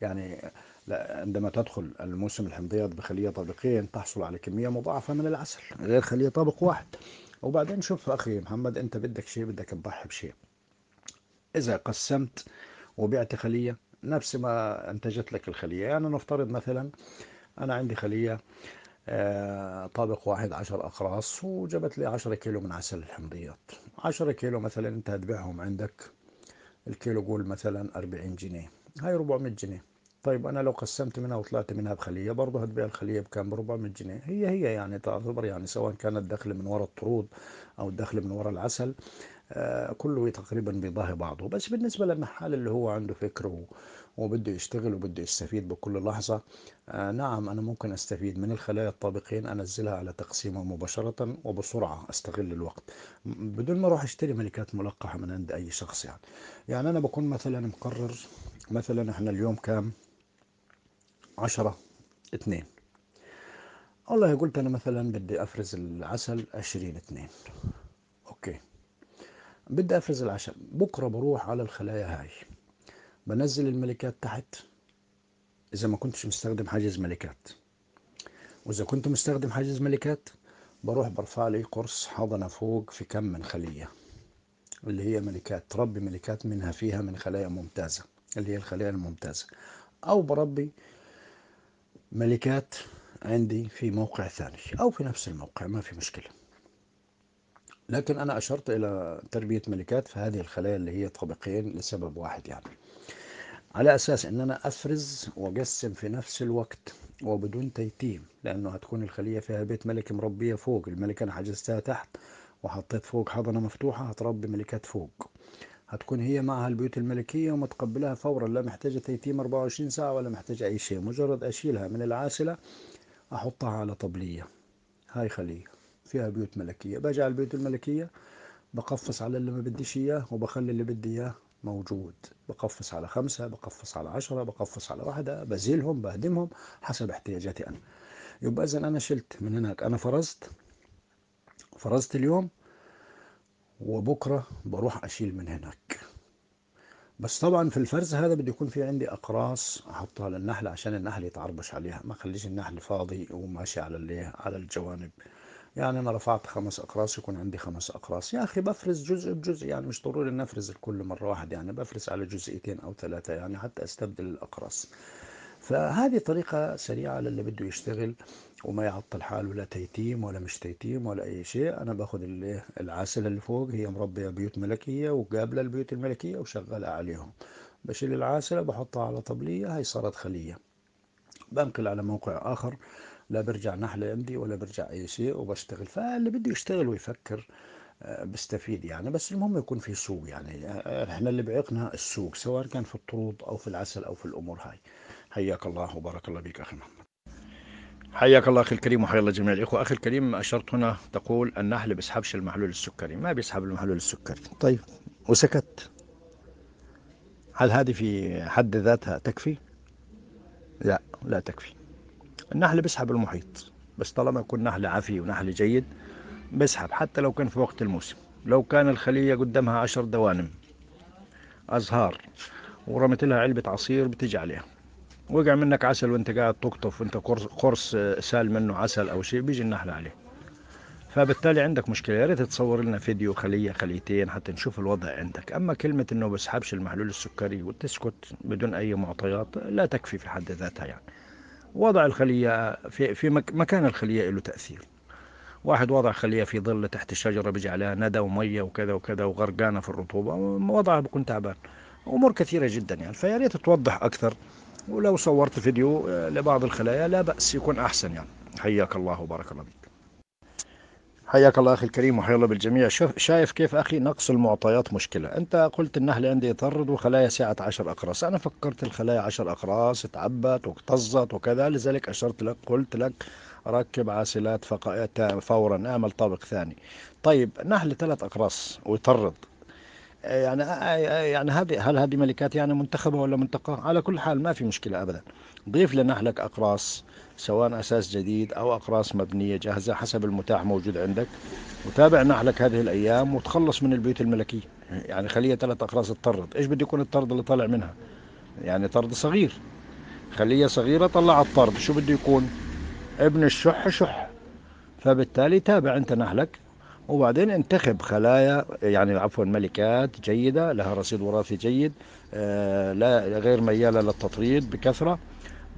يعني عندما تدخل الموسم الحمضيات بخليه طبقين تحصل على كميه مضاعفه من العسل غير خليه طابق واحد وبعدين شوف اخي محمد انت بدك شيء بدك تضحي بشيء إذا قسمت وبعت خلية نفس ما أنتجت لك الخلية يعني نفترض مثلا أنا عندي خلية آه، طابق واحد عشر أقراص وجابت لي عشرة كيلو من عسل الحمضيات عشرة كيلو مثلا أنت هتبيعهم عندك الكيلو قول مثلا أربعين جنيه هاي 400 جنيه طيب انا لو قسمت منها وطلعت منها بخليه برضه هتبيع الخليه بكام ب 400 جنيه هي هي يعني تعتبر يعني سواء كانت دخل من وراء الطرود او الدخل من وراء العسل آه، كله تقريبا بيضاهي بعضه بس بالنسبة للنحال اللي هو عنده فكر وبده يشتغل وبده يستفيد بكل لحظة آه، نعم أنا ممكن أستفيد من الخلايا الطابقين أنزلها على تقسيمها مباشرة وبسرعة أستغل الوقت بدون ما أروح أشتري ملكات ملقحة من عند أي شخص يعني يعني أنا بكون مثلا مقرر مثلا إحنا اليوم كام عشرة 2 والله قلت أنا مثلا بدي أفرز العسل عشرين 2 بدي افرز العشاء بكره بروح على الخلايا هاي بنزل الملكات تحت اذا ما كنتش مستخدم حاجز ملكات واذا كنت مستخدم حاجز ملكات بروح برفع لي قرص حضنه فوق في كم من خليه اللي هي ملكات تربي ملكات منها فيها من خلايا ممتازه اللي هي الخلايا الممتازه او بربي ملكات عندي في موقع ثاني او في نفس الموقع ما في مشكله لكن أنا أشرت إلى تربية ملكات في هذه الخلايا اللي هي طبقين لسبب واحد يعني على أساس إن أنا أفرز وأقسم في نفس الوقت وبدون تيتيم لأنه هتكون الخلية فيها بيت ملك مربية فوق الملكة أنا حجزتها تحت وحطيت فوق حضنة مفتوحة هتربي ملكات فوق هتكون هي معها البيوت الملكية ومتقبلها فورا لا محتاجة تيتيم 24 ساعة ولا محتاجة أي شيء مجرد أشيلها من العاسلة أحطها على طبلية هاي خلية فيها بيوت ملكيه باجي على البيوت الملكيه بقفص على اللي ما بديش اياه وبخلي اللي بدي اياه موجود بقفص على خمسة بقفص على عشرة بقفص على واحدة بزيلهم بهدمهم حسب احتياجاتي أنا يبقى إذا أنا شلت من هناك أنا فرزت فرزت اليوم وبكرة بروح أشيل من هناك بس طبعا في الفرز هذا بده يكون في عندي اقراص احطها للنحل عشان النحل يتعربش عليها ما اخليش النحل فاضي وماشي على على الجوانب يعني انا رفعت خمس اقراص يكون عندي خمس اقراص يا اخي بفرز جزء بجزء يعني مش ضروري ان افرز الكل مره واحده يعني بفرز على جزئيتين او ثلاثه يعني حتى استبدل الاقراص فهذه طريقه سريعه للي بده يشتغل وما يعطل حاله لا تيتيم ولا مش تيتيم ولا اي شيء انا باخذ العسل اللي فوق هي مربيه بيوت ملكيه وقابله البيوت الملكيه وشغاله عليهم بشيل العاسله بحطها على طبليه هي صارت خليه بنقل على موقع اخر لا برجع نحلة عندي ولا برجع أي شيء وبشتغل فاللي بده يشتغل ويفكر آه، بستفيد يعني بس المهم يكون في سوق يعني آه، آه، احنا اللي بعقنا السوق سواء كان في الطرود او في العسل او في الامور هاي حياك الله وبارك الله بك اخي محمد حياك الله اخي الكريم وحيا الله جميع الاخوه اخي الكريم اشرت هنا تقول النحل بيسحبش المحلول السكري ما بيسحب المحلول السكري طيب وسكت هل هذه في حد ذاتها تكفي لا لا تكفي النحل بيسحب المحيط بس طالما يكون نحل عافي ونحل جيد بيسحب حتى لو كان في وقت الموسم لو كان الخلية قدامها عشر دوانم أزهار ورمت لها علبة عصير بتيجي عليها وقع منك عسل وانت قاعد تقطف وانت قرص آه، سال منه عسل او شيء بيجي النحل عليه فبالتالي عندك مشكله يا ريت تصور لنا فيديو خليه خليتين حتى نشوف الوضع عندك اما كلمه انه بسحبش المحلول السكري وتسكت بدون اي معطيات لا تكفي في حد ذاتها يعني وضع الخلية في, في مكان الخلية له تأثير واحد وضع خلية في ظل تحت الشجرة بيجي عليها ندى ومية وكذا وكذا وغرقانة في الرطوبة وضعها بكون تعبان أمور كثيرة جدا يعني فيا ريت توضح أكثر ولو صورت فيديو لبعض الخلايا لا بأس يكون أحسن يعني حياك الله وبارك الله فيك حياك الله اخي الكريم وحيا الله بالجميع شوف شايف كيف اخي نقص المعطيات مشكله انت قلت النحل عندي يطرد وخلايا ساعة عشر اقراص انا فكرت الخلايا عشر اقراص اتعبت واكتظت وكذا لذلك اشرت لك قلت لك ركب عاسلات فورا اعمل طابق ثاني طيب نحل ثلاث اقراص ويطرد يعني يعني هذه هل هذه ملكات يعني منتخبه ولا منتقاه على كل حال ما في مشكله ابدا ضيف لنحلك اقراص سواء أساس جديد أو أقراص مبنية جاهزة حسب المتاح موجود عندك وتابع نحلك هذه الأيام وتخلص من البيوت الملكية يعني خليها ثلاث أقراص تطرد إيش بده يكون الطرد اللي طالع منها يعني طرد صغير خلية صغيرة طلع الطرد شو بده يكون ابن الشح شح فبالتالي تابع أنت نحلك وبعدين انتخب خلايا يعني عفوا ملكات جيدة لها رصيد وراثي جيد آه، لا غير ميالة للتطريد بكثرة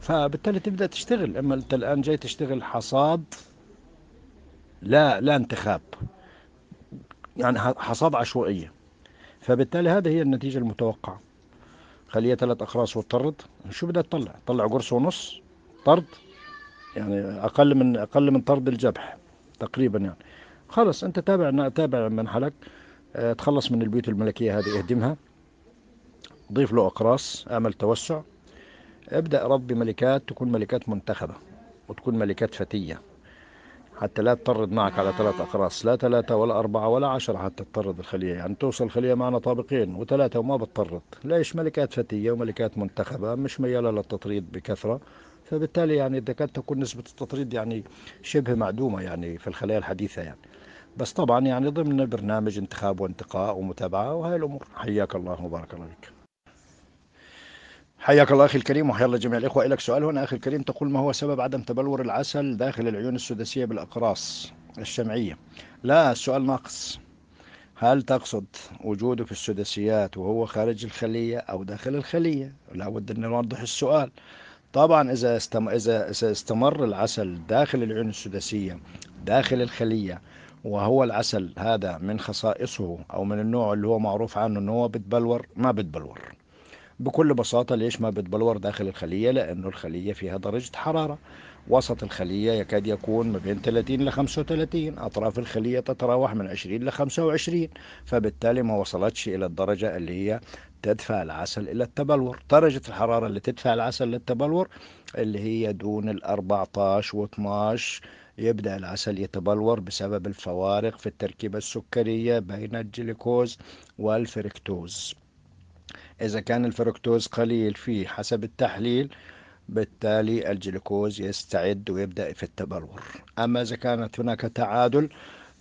فبالتالي تبدأ تشتغل أما أنت الآن جاي تشتغل حصاد لا لا انتخاب يعني حصاد عشوائية فبالتالي هذه هي النتيجة المتوقعة خلية ثلاث أقراص وطرد شو بدها تطلع تطلع قرص ونص طرد يعني أقل من أقل من طرد الجبح تقريبا يعني خلص أنت تابع تابع من حلك آه، تخلص من البيوت الملكية هذه اهدمها ضيف له أقراص أعمل توسع ابدأ ربي ملكات تكون ملكات منتخبة وتكون ملكات فتية حتى لا تطرد معك على ثلاث أقراص لا ثلاثة ولا أربعة ولا عشرة حتى تطرد الخلية يعني توصل الخلية معنا طابقين وثلاثة وما بتطرد ليش ملكات فتية وملكات منتخبة مش ميالة للتطريد بكثرة فبالتالي يعني تكاد تكون نسبة التطريد يعني شبه معدومة يعني في الخلايا الحديثة يعني بس طبعا يعني ضمن برنامج انتخاب وانتقاء ومتابعة وهي الأمور حياك الله وبارك الله فيك حياك الله اخي الكريم وحيا الله جميع الاخوه لك سؤال هنا اخي الكريم تقول ما هو سبب عدم تبلور العسل داخل العيون السداسيه بالاقراص الشمعيه لا السؤال ناقص هل تقصد وجوده في السداسيات وهو خارج الخليه او داخل الخليه لابد ان نوضح السؤال طبعا اذا استم... اذا استمر العسل داخل العيون السداسيه داخل الخليه وهو العسل هذا من خصائصه او من النوع اللي هو معروف عنه انه هو بتبلور ما بتبلور بكل بساطة ليش ما بتبلور داخل الخلية لأنه الخلية فيها درجة حرارة وسط الخلية يكاد يكون ما بين 30 إلى 35 أطراف الخلية تتراوح من 20 إلى 25 فبالتالي ما وصلتش إلى الدرجة اللي هي تدفع العسل إلى التبلور درجة الحرارة اللي تدفع العسل للتبلور اللي هي دون ال 14 و 12 يبدأ العسل يتبلور بسبب الفوارق في التركيبة السكرية بين الجلوكوز والفركتوز إذا كان الفركتوز قليل فيه حسب التحليل بالتالي الجلوكوز يستعد ويبدأ في التبلور أما إذا كانت هناك تعادل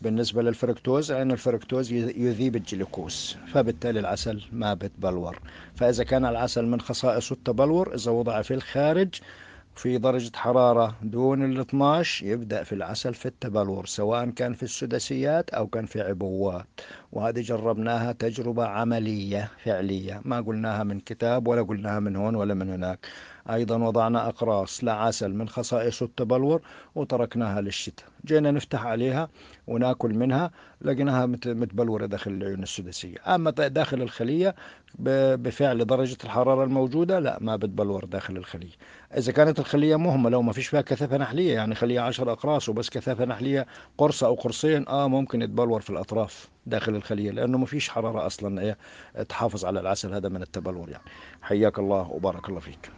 بالنسبة للفركتوز لأن يعني الفركتوز يذيب الجلوكوز فبالتالي العسل ما بتبلور فإذا كان العسل من خصائصه التبلور إذا وضع في الخارج في درجة حرارة دون ال 12 يبدأ في العسل في التبلور سواء كان في السداسيات أو كان في عبوات وهذه جربناها تجربة عملية فعلية ما قلناها من كتاب ولا قلناها من هون ولا من هناك أيضا وضعنا أقراص لعسل من خصائص التبلور وتركناها للشتاء جينا نفتح عليها وناكل منها لقيناها متبلورة داخل العيون السداسية أما داخل الخلية بفعل درجة الحرارة الموجودة لا ما بتبلور داخل الخلية إذا كانت الخلية مهمة لو ما فيش فيها كثافة نحلية يعني خلية 10 أقراص وبس كثافة نحلية قرصة أو قرصين آه ممكن يتبلور في الأطراف داخل الخلية لأنه ما فيش حرارة أصلا إيه، تحافظ على العسل هذا من التبلور يعني حياك الله وبارك الله فيك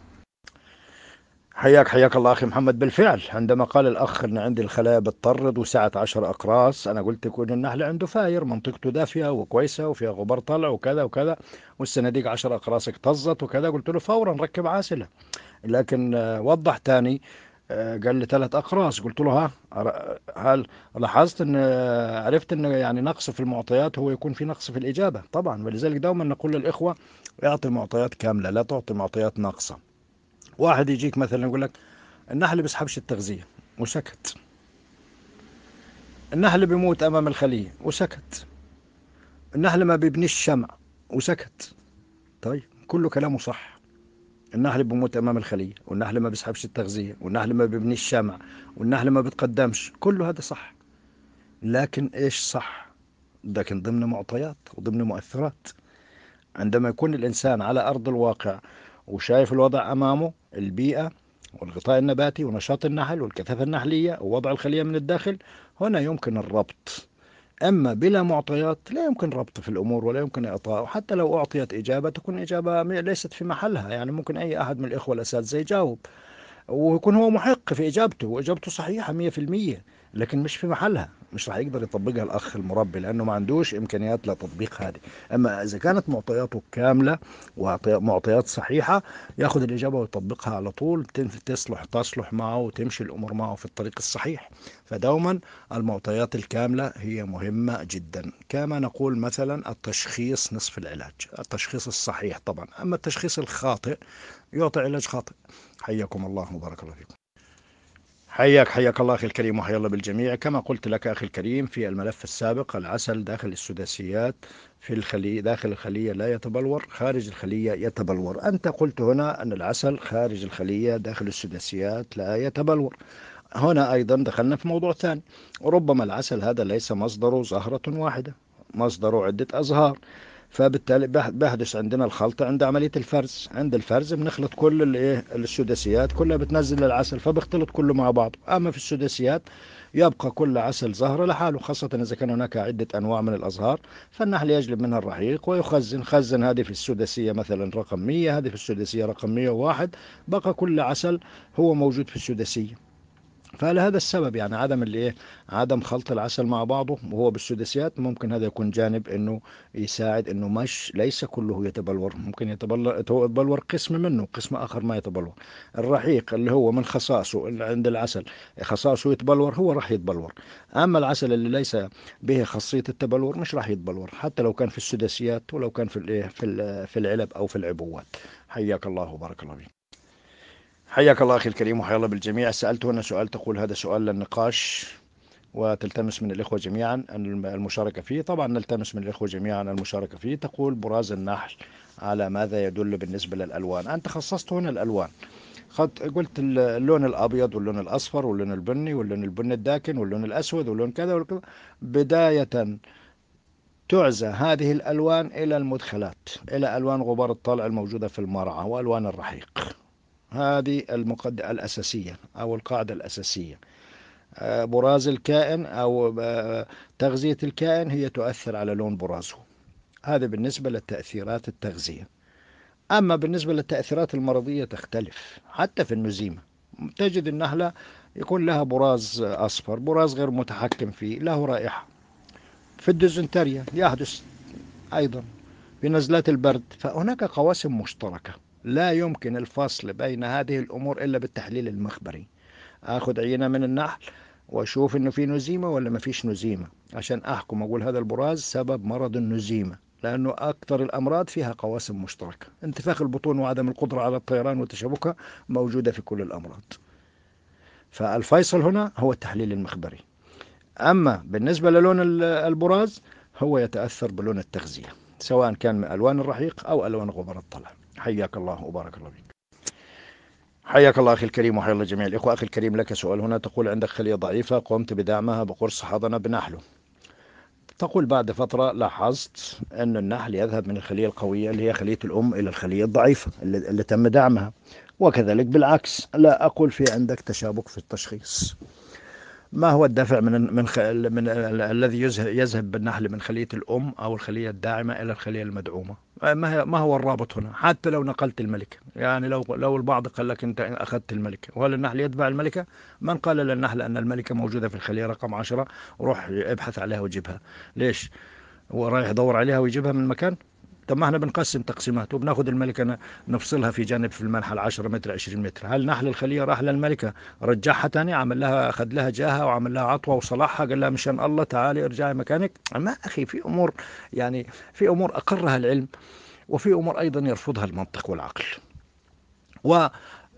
حياك حياك الله أخي محمد بالفعل عندما قال الأخ أن عندي الخلايا بتطرد وسعة عشر أقراص أنا قلت يكون النحل عنده فاير منطقته دافية وكويسة وفيها غبار طلع وكذا وكذا والصناديق عشر أقراص اكتظت وكذا قلت له فورا ركب عاسلة لكن آه، وضح تاني آه، قال لي ثلاث أقراص قلت له ها هل لاحظت أن آه، عرفت أن يعني نقص في المعطيات هو يكون في نقص في الإجابة طبعا ولذلك دوما نقول للإخوة اعطي معطيات كاملة لا تعطي معطيات ناقصة واحد يجيك مثلا يقول لك النحل بيسحبش التغذية وسكت النحل بيموت أمام الخلية وسكت النحل ما بيبنيش شمع وسكت طيب كله كلامه صح النحل بيموت أمام الخلية والنحل ما بيسحبش التغذية والنحل ما بيبنيش شمع والنحل ما بيتقدمش كله هذا صح لكن إيش صح لكن ضمن معطيات وضمن مؤثرات عندما يكون الإنسان على أرض الواقع وشايف الوضع أمامه البيئة والغطاء النباتي ونشاط النحل والكثافة النحلية ووضع الخلية من الداخل هنا يمكن الربط أما بلا معطيات لا يمكن ربط في الأمور ولا يمكن إعطاء وحتى لو أعطيت إجابة تكون إجابة ليست في محلها يعني ممكن أي أحد من الإخوة الأساتذة يجاوب ويكون هو محق في إجابته وإجابته صحيحة 100% لكن مش في محلها مش راح يقدر يطبقها الاخ المربي لانه ما عندوش امكانيات لتطبيق هذه اما اذا كانت معطياته كامله ومعطيات صحيحه ياخذ الاجابه ويطبقها على طول تصلح تصلح معه وتمشي الامور معه في الطريق الصحيح فدوما المعطيات الكامله هي مهمه جدا كما نقول مثلا التشخيص نصف العلاج التشخيص الصحيح طبعا اما التشخيص الخاطئ يعطي علاج خاطئ حياكم الله وبارك الله فيكم حياك حياك الله أخي الكريم وحيا الله بالجميع كما قلت لك أخي الكريم في الملف السابق العسل داخل السداسيات في الخلية داخل الخلية لا يتبلور خارج الخلية يتبلور أنت قلت هنا أن العسل خارج الخلية داخل السداسيات لا يتبلور هنا أيضا دخلنا في موضوع ثاني ربما العسل هذا ليس مصدره زهرة واحدة مصدره عدة أزهار فبالتالي بحدث عندنا الخلطة عند عملية الفرز عند الفرز بنخلط كل الايه السداسيات كلها بتنزل العسل فبيختلط كله مع بعضه أما في السداسيات يبقى كل عسل زهرة لحاله خاصة إذا كان هناك عدة أنواع من الأزهار فالنحل يجلب منها الرحيق ويخزن خزن هذه في السداسية مثلا رقم 100 هذه في السداسية رقم 101 بقى كل عسل هو موجود في السداسية فلهذا السبب يعني عدم الايه عدم خلط العسل مع بعضه وهو بالسداسيات ممكن هذا يكون جانب انه يساعد انه مش ليس كله يتبلور ممكن يتبلور قسم منه قسم اخر ما يتبلور الرحيق اللي هو من خصائصه اللي عند العسل خصائصه يتبلور هو راح يتبلور اما العسل اللي ليس به خاصيه التبلور مش راح يتبلور حتى لو كان في السداسيات ولو كان في الايه في في العلب او في العبوات حياك الله وبارك الله فيك حياك الله أخي الكريم وحيا الله بالجميع سألت هنا سؤال تقول هذا سؤال للنقاش وتلتمس من الإخوة جميعا المشاركة فيه طبعا نلتمس من الإخوة جميعا المشاركة فيه تقول براز النحل على ماذا يدل بالنسبة للألوان انت خصصت هنا الألوان قلت اللون الابيض واللون الاصفر واللون البني واللون البني الداكن واللون الاسود واللون كذا والكذا بدايه تعزى هذه الالوان الى المدخلات الى الوان غبار الطلع الموجوده في المرعى والوان الرحيق هذه المقدمة الأساسية أو القاعدة الأساسية آه، براز الكائن أو آه، تغذية الكائن هي تؤثر على لون برازه هذا بالنسبة للتأثيرات التغذية أما بالنسبة للتأثيرات المرضية تختلف حتى في النزيمة تجد النحلة يكون لها براز أصفر براز غير متحكم فيه له رائحة في الدزنتريا يحدث أيضا في نزلات البرد فهناك قواسم مشتركه لا يمكن الفصل بين هذه الأمور إلا بالتحليل المخبري أخذ عينة من النحل وأشوف إنه في نزيمة ولا ما فيش نزيمة عشان أحكم أقول هذا البراز سبب مرض النزيمة لأنه أكثر الأمراض فيها قواسم مشتركة انتفاخ البطون وعدم القدرة على الطيران وتشابكها موجودة في كل الأمراض فالفيصل هنا هو التحليل المخبري أما بالنسبة للون البراز هو يتأثر بلون التغذية سواء كان من ألوان الرحيق أو ألوان غبار الطلع حياك الله وبارك الله فيك حياك الله أخي الكريم وحيا الله جميع الإخوة أخي الكريم لك سؤال هنا تقول عندك خلية ضعيفة قمت بدعمها بقرص حضنة بنحله تقول بعد فترة لاحظت أن النحل يذهب من الخلية القوية اللي هي خلية الأم إلى الخلية الضعيفة اللي, اللي تم دعمها وكذلك بالعكس لا أقول في عندك تشابك في التشخيص ما هو الدافع من من من الذي يذهب بالنحل من خليه الام او الخليه الداعمه الى الخليه المدعومه؟ آه، ما ما هو الرابط هنا؟ حتى لو نقلت الملكه، يعني لو لو البعض قال لك انت اخذت الملكه، وهل النحل يتبع الملكه؟ من قال للنحل ان الملكه موجوده في الخليه رقم 10 روح ابحث عليها وجيبها، ليش؟ هو رايح يدور عليها ويجيبها من مكان؟ طب ما احنا بنقسم تقسيمات وبناخذ الملكة نفصلها في جانب في المنحل 10 متر 20 متر هل نحل الخلية راح للملكة رجعها ثاني عمل لها أخذ لها جاهة وعمل لها عطوة وصلحها قال لها مشان الله تعالي ارجعي مكانك ما أخي في أمور يعني في أمور أقرها العلم وفي أمور أيضا يرفضها المنطق والعقل و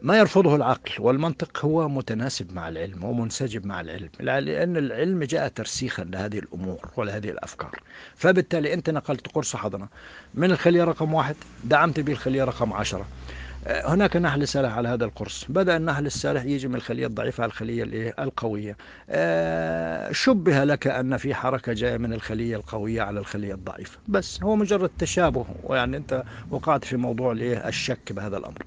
ما يرفضه العقل والمنطق هو متناسب مع العلم ومنسجم مع العلم لأن العلم جاء ترسيخا لهذه الأمور ولهذه الأفكار فبالتالي أنت نقلت قرص حضنة من الخلية رقم واحد دعمت به الخلية رقم عشرة هناك نحل سلاح على هذا القرص بدأ النحل السلاح يجي من الخلية الضعيفة على الخلية القوية آه، شبه لك أن في حركة جاية من الخلية القوية على الخلية الضعيفة بس هو مجرد تشابه ويعني أنت وقعت في موضوع الشك بهذا الأمر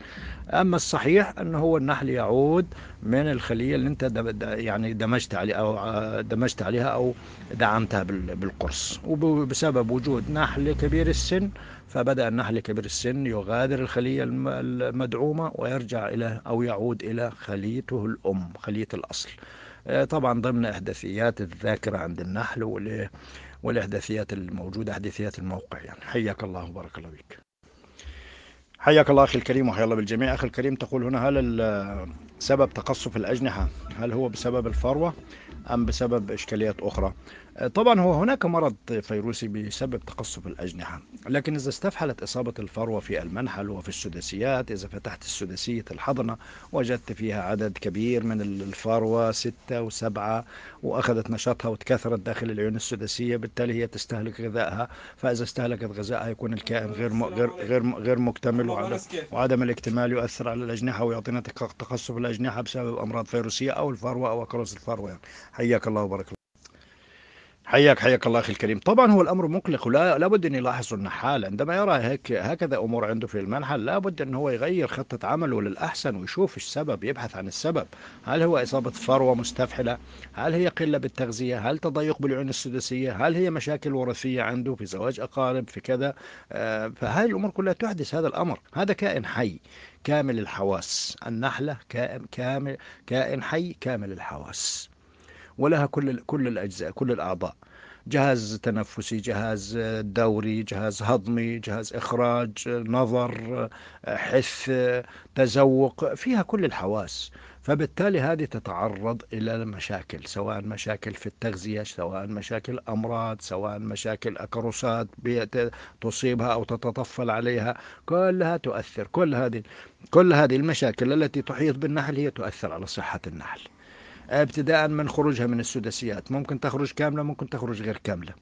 أما الصحيح أنه هو النحل يعود من الخلية اللي أنت يعني دمجت عليها أو آه، دمجت عليها أو دعمتها بالقرص وبسبب وجود نحل كبير السن فبدأ النحل كبير السن يغادر الخلية المدعومة ويرجع إلى أو يعود إلى خليته الأم خلية الأصل آه، طبعا ضمن إحداثيات الذاكرة عند النحل والإحداثيات الموجودة إحداثيات الموقع يعني حياك الله وبارك الله فيك حياك الله أخي الكريم وحيا الله بالجميع أخي الكريم تقول هنا هل سبب تقصف الأجنحة هل هو بسبب الفروة أم بسبب إشكاليات أخرى طبعا هو هناك مرض فيروسي بسبب تقصف الأجنحة لكن إذا استفحلت إصابة الفروة في المنحل وفي السداسيات إذا فتحت السداسية الحضنة وجدت فيها عدد كبير من الفروة ستة وسبعة وأخذت نشاطها وتكاثرت داخل العيون السداسية بالتالي هي تستهلك غذائها فإذا استهلكت غذائها يكون الكائن غير م... غير غير غير مكتمل وعدم, وعدم الاكتمال يؤثر على الأجنحة ويعطينا تقصف الأجنحة بسبب أمراض فيروسية أو الفروة أو أكروس الفروة يعني. حياك الله وبارك الله حياك حياك الله اخي الكريم طبعا هو الامر مقلق ولا لابد ان يلاحظه النحال عندما يرى هيك هكذا امور عنده في المنحل لابد ان هو يغير خطه عمله للاحسن ويشوف السبب يبحث عن السبب هل هو اصابه فروه مستفحله هل هي قله بالتغذيه هل تضيق بالعيون السداسيه هل هي مشاكل وراثيه عنده في زواج اقارب في كذا آه، فهذه الامور كلها تحدث هذا الامر هذا كائن حي كامل الحواس النحله كائن كامل كائن حي كامل الحواس ولها كل كل الاجزاء كل الاعضاء جهاز تنفسي جهاز دوري جهاز هضمي جهاز إخراج نظر حس تذوق فيها كل الحواس فبالتالي هذه تتعرض إلى مشاكل سواء مشاكل في التغذية سواء مشاكل أمراض سواء مشاكل أكروسات تصيبها أو تتطفل عليها كلها تؤثر كل هذه كل هذه المشاكل التي تحيط بالنحل هي تؤثر على صحة النحل ابتداء من خروجها من السداسيات ممكن تخرج كاملة ممكن تخرج غير كاملة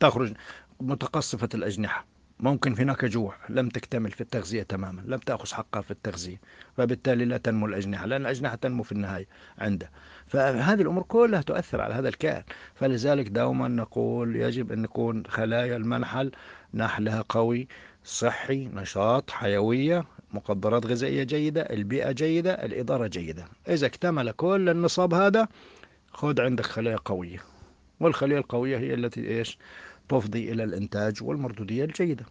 تخرج متقصفة الأجنحة ممكن هناك جوع لم تكتمل في التغذية تماما لم تأخذ حقها في التغذية فبالتالي لا تنمو الأجنحة لأن الأجنحة تنمو في النهاية عنده فهذه الأمور كلها تؤثر على هذا الكائن فلذلك دوما نقول يجب أن نكون خلايا المنحل نحلها قوي صحي نشاط حيوية مقدرات غذائية جيدة البيئة جيدة الإدارة جيدة إذا اكتمل كل النصاب هذا خذ عندك خلايا قوية والخلية القوية هي التي إيش تفضي إلى الإنتاج والمردودية الجيدة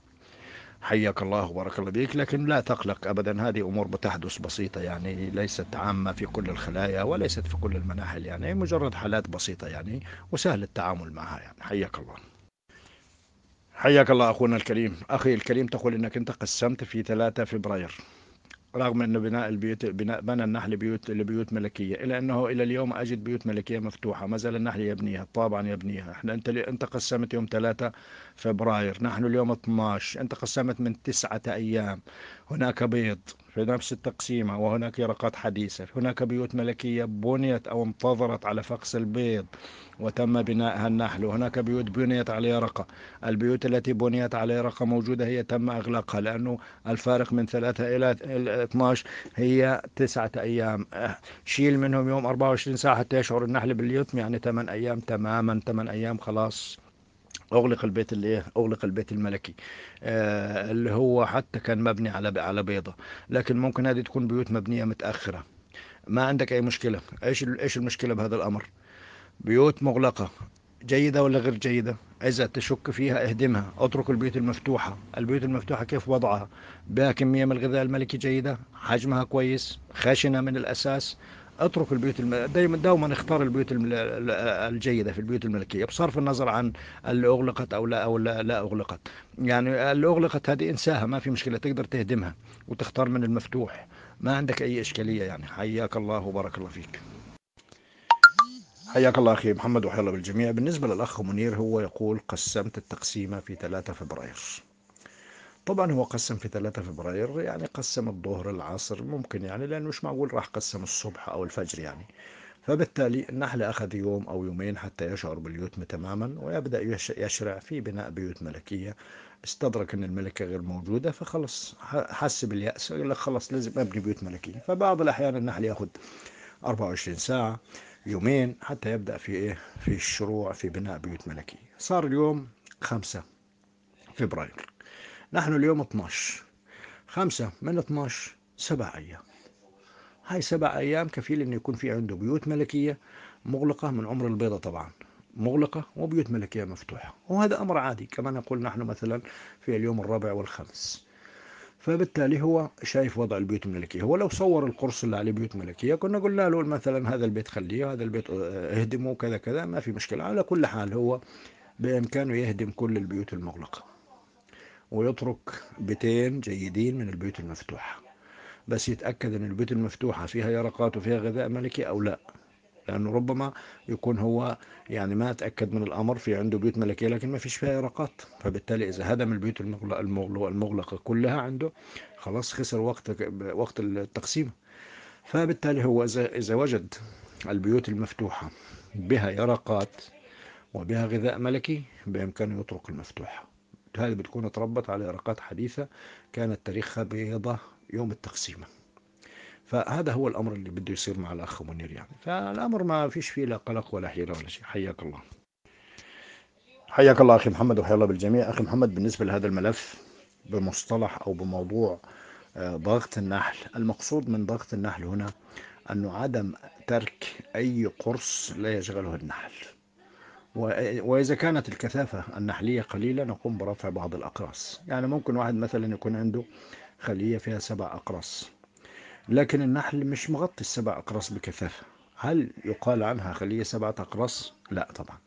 حياك الله وبارك الله بك لكن لا تقلق أبدا هذه أمور بتحدث بسيطة يعني ليست عامة في كل الخلايا وليست في كل المناحل يعني مجرد حالات بسيطة يعني وسهل التعامل معها يعني حياك الله حياك الله أخونا الكريم أخي الكريم تقول أنك أنت قسمت في 3 فبراير رغم أن بناء البيوت بناء بنى النحل بيوت لبيوت ملكية إلا أنه إلى اليوم أجد بيوت ملكية مفتوحة ما زال النحل يبنيها طبعا يبنيها إحنا أنت أنت قسمت يوم 3 فبراير نحن اليوم 12 أنت قسمت من تسعة أيام هناك بيض في نفس التقسيمة وهناك يرقات حديثة هناك بيوت ملكية بنيت أو انتظرت على فقس البيض وتم بنائها النحل وهناك بيوت بنيت على يرقة البيوت التي بنيت على يرقة موجودة هي تم إغلاقها لأنه الفارق من ثلاثة إلى 12 هي تسعة أيام أه، شيل منهم يوم 24 ساعة حتى يشعر النحل باليتم يعني ثمان أيام تماما ثمان أيام خلاص اغلق البيت الايه اغلق البيت الملكي آه اللي هو حتى كان مبني على على بيضه لكن ممكن هذه تكون بيوت مبنيه متاخره ما عندك اي مشكله ايش ايش المشكله بهذا الامر بيوت مغلقه جيده ولا غير جيده اذا تشك فيها اهدمها اترك البيوت المفتوحه البيوت المفتوحه كيف وضعها بها كميه من الغذاء الملكي جيده حجمها كويس خشنه من الاساس اترك البيوت الم... دائما دوما اختار البيوت الم... الجيده في البيوت الملكيه بصرف النظر عن اللي اغلقت او لا او لا, لا اغلقت يعني اللي اغلقت هذه انساها ما في مشكله تقدر تهدمها وتختار من المفتوح ما عندك اي اشكاليه يعني حياك الله وبارك الله فيك حياك الله اخي محمد وحيا الله بالجميع بالنسبه للاخ منير هو يقول قسمت التقسيمه في 3 فبراير طبعا هو قسم في 3 فبراير يعني قسم الظهر العصر ممكن يعني لأنه مش معقول راح قسم الصبح أو الفجر يعني فبالتالي النحل أخذ يوم أو يومين حتى يشعر باليتم تماما ويبدأ يشرع في بناء بيوت ملكية استدرك أن الملكة غير موجودة فخلص حس باليأس يقول لك خلص لازم أبني بيوت ملكية فبعض الأحيان النحل يأخذ 24 ساعة يومين حتى يبدأ في إيه في الشروع في بناء بيوت ملكية صار اليوم 5 فبراير نحن اليوم 12 خمسة من 12 سبع أيام هاي سبع أيام كفيل إنه يكون في عنده بيوت ملكية مغلقة من عمر البيضة طبعا مغلقة وبيوت ملكية مفتوحة وهذا أمر عادي كما نقول نحن مثلا في اليوم الرابع والخامس فبالتالي هو شايف وضع البيوت الملكية هو لو صور القرص اللي عليه بيوت ملكية كنا قلنا له مثلا هذا البيت خليه هذا البيت اهدمه كذا كذا ما في مشكلة على كل حال هو بإمكانه يهدم كل البيوت المغلقة ويترك بيتين جيدين من البيوت المفتوحة بس يتأكد أن البيوت المفتوحة فيها يرقات وفيها غذاء ملكي أو لا لأنه ربما يكون هو يعني ما تأكد من الأمر في عنده بيوت ملكية لكن ما فيش فيها يرقات فبالتالي إذا هدم البيوت المغلقة, المغلقة, المغلقة كلها عنده خلاص خسر وقت وقت التقسيم فبالتالي هو إذا وجد البيوت المفتوحة بها يرقات وبها غذاء ملكي بإمكانه يترك المفتوحة هذه بتكون اتربت على إرقات حديثة كانت تاريخها بيضة يوم التقسيمة فهذا هو الأمر اللي بده يصير مع الأخ منير يعني فالأمر ما فيش فيه لا قلق ولا حيره ولا شيء حياك الله حياك الله أخي محمد وحيا الله بالجميع أخي محمد بالنسبة لهذا الملف بمصطلح أو بموضوع آه، ضغط النحل المقصود من ضغط النحل هنا أنه عدم ترك أي قرص لا يشغله النحل وإذا كانت الكثافة النحلية قليلة نقوم برفع بعض الأقراص يعني ممكن واحد مثلا يكون عنده خلية فيها سبع أقراص لكن النحل مش مغطي السبع أقراص بكثافة هل يقال عنها خلية سبعة أقراص؟ لا طبعا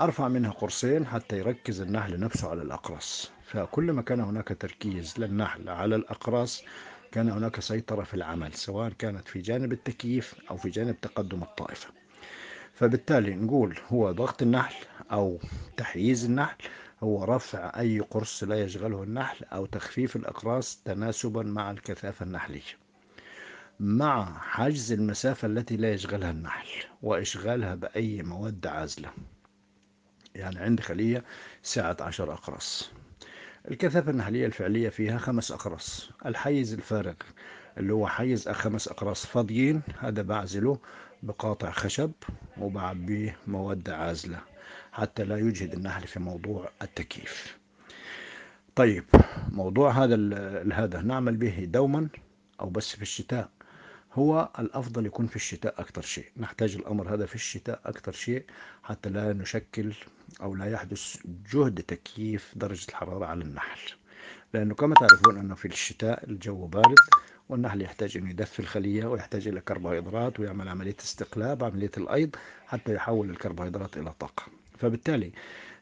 أرفع منها قرصين حتى يركز النحل نفسه على الأقراص فكل ما كان هناك تركيز للنحل على الأقراص كان هناك سيطرة في العمل سواء كانت في جانب التكييف أو في جانب تقدم الطائفة فبالتالي نقول هو ضغط النحل أو تحييز النحل هو رفع أي قرص لا يشغله النحل أو تخفيف الأقراص تناسبا مع الكثافة النحلية مع حجز المسافة التي لا يشغلها النحل وإشغالها بأي مواد عازلة يعني عند خلية سعة عشر أقراص الكثافة النحلية الفعلية فيها خمس أقراص الحيز الفارغ اللي هو حيز خمس أقراص فاضيين هذا بعزله بقاطع خشب وبعبيه مواد عازلة حتى لا يجهد النحل في موضوع التكييف طيب موضوع هذا هذا نعمل به دوما أو بس في الشتاء هو الأفضل يكون في الشتاء أكثر شيء نحتاج الأمر هذا في الشتاء أكثر شيء حتى لا نشكل أو لا يحدث جهد تكييف درجة الحرارة على النحل لأنه كما تعرفون أنه في الشتاء الجو بارد والنحل يحتاج انه يدفي الخلية ويحتاج إلى كربوهيدرات ويعمل عملية استقلاب عملية الأيض حتى يحول الكربوهيدرات إلى طاقة فبالتالي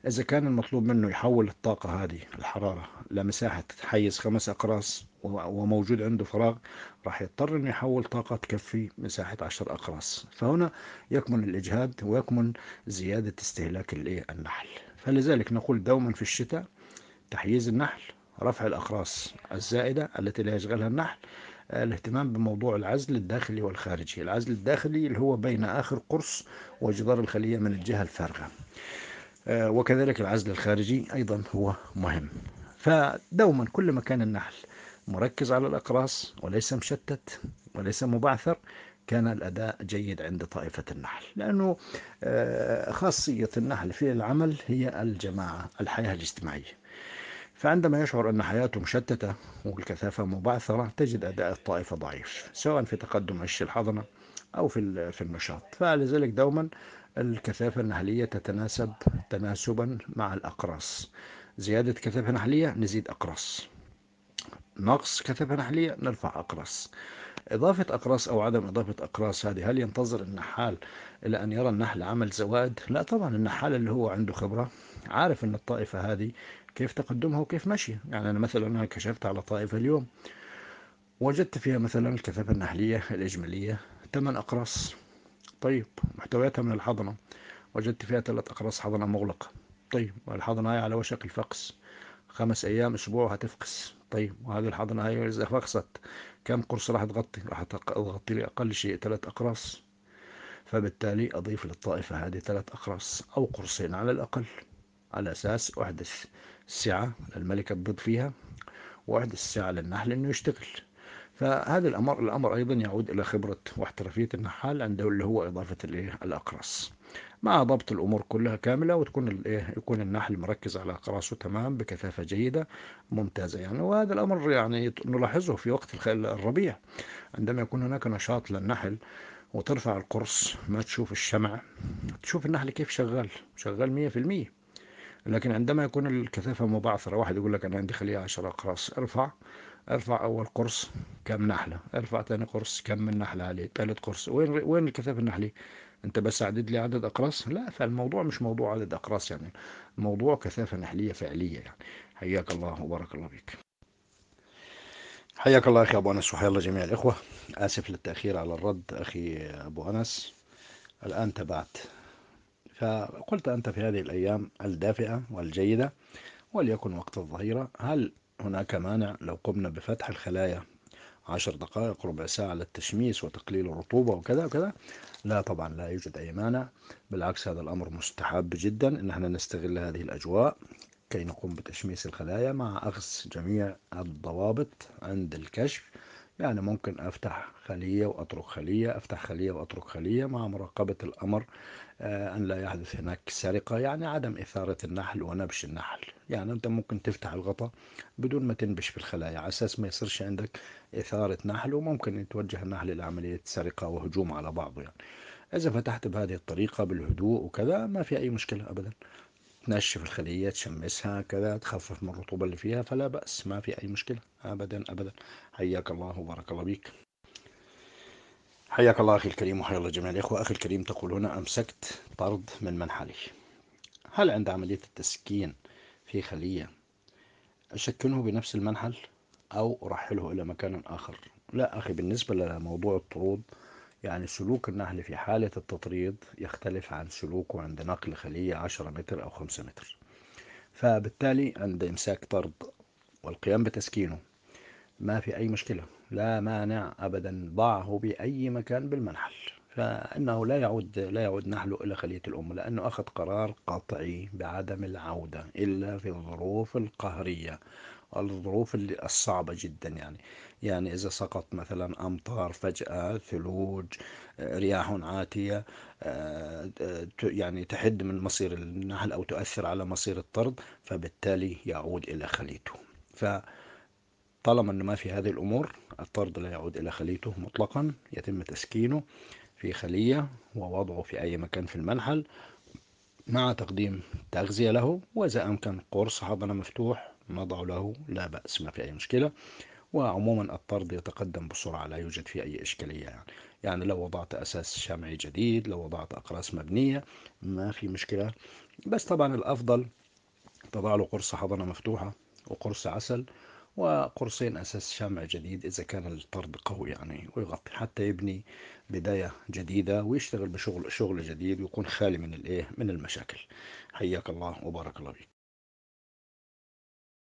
إذا كان المطلوب منه يحول الطاقة هذه الحرارة لمساحة حيز خمس أقراص وموجود عنده فراغ راح يضطر انه يحول طاقة تكفي مساحة عشر أقراص فهنا يكمن الإجهاد ويكمن زيادة استهلاك النحل فلذلك نقول دوما في الشتاء تحييز النحل رفع الأقراص الزائدة التي لا يشغلها النحل الاهتمام بموضوع العزل الداخلي والخارجي العزل الداخلي اللي هو بين آخر قرص وجدار الخلية من الجهة الفارغة آه، وكذلك العزل الخارجي أيضا هو مهم فدوما كل ما كان النحل مركز على الأقراص وليس مشتت وليس مبعثر كان الأداء جيد عند طائفة النحل لأنه آه، خاصية النحل في العمل هي الجماعة الحياة الاجتماعية فعندما يشعر أن حياته مشتتة والكثافة مبعثرة تجد أداء الطائفة ضعيف سواء في تقدم عش الحضنة أو في في النشاط فلذلك دوما الكثافة النحلية تتناسب تناسبا مع الأقراص زيادة كثافة نحلية نزيد أقراص نقص كثافة نحلية نرفع أقراص إضافة أقراص أو عدم إضافة أقراص هذه هل ينتظر النحال إلى أن يرى النحل عمل زوائد؟ لا طبعا النحال اللي هو عنده خبرة عارف أن الطائفة هذه كيف تقدمها وكيف ماشية يعني أنا مثلا أنا كشفت على طائفة اليوم وجدت فيها مثلا الكثافة النحلية الإجمالية 8 أقراص طيب محتوياتها من الحضنة وجدت فيها ثلاث أقراص حضنة مغلقة طيب والحضنة هي على وشك الفقس خمس أيام أسبوع هتفقس طيب وهذه الحضنة هي إذا فقست كم قرص راح تغطي راح تغطي لي أقل شيء ثلاث أقراص فبالتالي أضيف للطائفة هذه ثلاث أقراص أو قرصين على الأقل على أساس أحدث سعة للملكة تبيض فيها وعد السعة للنحل أنه يشتغل فهذا الأمر الأمر أيضا يعود إلى خبرة واحترافية النحال عنده اللي هو إضافة الإيه الأقراص مع ضبط الأمور كلها كاملة وتكون الإيه يكون النحل مركز على أقراصه تمام بكثافة جيدة ممتازة يعني وهذا الأمر يعني نلاحظه في وقت الربيع عندما يكون هناك نشاط للنحل وترفع القرص ما تشوف الشمع تشوف النحل كيف شغال شغال مية في المية لكن عندما يكون الكثافة مبعثرة واحد يقول لك أنا عندي خلية 10 أقراص ارفع ارفع أول قرص كم نحلة ارفع ثاني قرص كم من نحلة عليه ثالث قرص وين وين الكثافة النحلية أنت بس عدد لي عدد أقراص لا فالموضوع مش موضوع عدد أقراص يعني الموضوع كثافة نحلية فعلية يعني حياك الله وبارك الله فيك حياك الله أخي أبو أنس وحيا الله جميع الإخوة آسف للتأخير على الرد أخي أبو أنس الآن تبعت فقلت أنت في هذه الأيام الدافئة والجيدة وليكن وقت الظهيرة هل هناك مانع لو قمنا بفتح الخلايا عشر دقائق ربع ساعة للتشميس وتقليل الرطوبة وكذا وكذا لا طبعا لا يوجد أي مانع بالعكس هذا الأمر مستحب جدا إن احنا نستغل هذه الأجواء كي نقوم بتشميس الخلايا مع أخذ جميع الضوابط عند الكشف يعني ممكن أفتح خلية وأترك خلية أفتح خلية وأترك خلية مع مراقبة الأمر آه، أن لا يحدث هناك سرقة يعني عدم إثارة النحل ونبش النحل يعني أنت ممكن تفتح الغطاء بدون ما تنبش في الخلايا على أساس ما يصيرش عندك إثارة نحل وممكن يتوجه النحل لعملية سرقة وهجوم على بعضه يعني إذا فتحت بهذه الطريقة بالهدوء وكذا ما في أي مشكلة أبدا تنشف الخلية تشمسها كذا تخفف من الرطوبة اللي فيها فلا بأس ما في أي مشكلة أبدا أبدا حياك الله وبارك الله بك حياك الله أخي الكريم وحيا الله جميع الإخوة أخي الكريم تقول هنا أمسكت طرد من منحلي هل عند عملية التسكين في خلية اشكنه بنفس المنحل أو أرحله إلى مكان آخر لا أخي بالنسبة لموضوع الطرود يعني سلوك النحل في حالة التطريد يختلف عن سلوكه عند نقل خلية 10 متر أو 5 متر فبالتالي عند إمساك طرد والقيام بتسكينه ما في أي مشكلة لا مانع أبدا ضعه بأي مكان بالمنحل فإنه لا يعود لا يعود نحله إلى خلية الأم لأنه أخذ قرار قطعي بعدم العودة إلا في الظروف القهرية الظروف اللي الصعبة جدا يعني يعني إذا سقط مثلا أمطار فجأة ثلوج رياح عاتية آه، آه، يعني تحد من مصير النحل أو تؤثر على مصير الطرد فبالتالي يعود إلى خليته فطالما أنه ما في هذه الأمور الطرد لا يعود إلى خليته مطلقا يتم تسكينه في خلية ووضعه في أي مكان في المنحل مع تقديم تغذية له وإذا أمكن قرص حضنة مفتوح نضع له لا بأس ما في أي مشكلة وعموما الطرد يتقدم بسرعة لا يوجد فيه أي إشكالية يعني يعني لو وضعت أساس شمعي جديد لو وضعت أقراص مبنية ما في مشكلة بس طبعا الأفضل تضع له قرص حضانة مفتوحة وقرص عسل وقرصين أساس شمع جديد إذا كان الطرد قوي يعني ويغطي حتى يبني بداية جديدة ويشتغل بشغل شغل جديد ويكون خالي من الإيه من المشاكل حياك الله وبارك الله فيك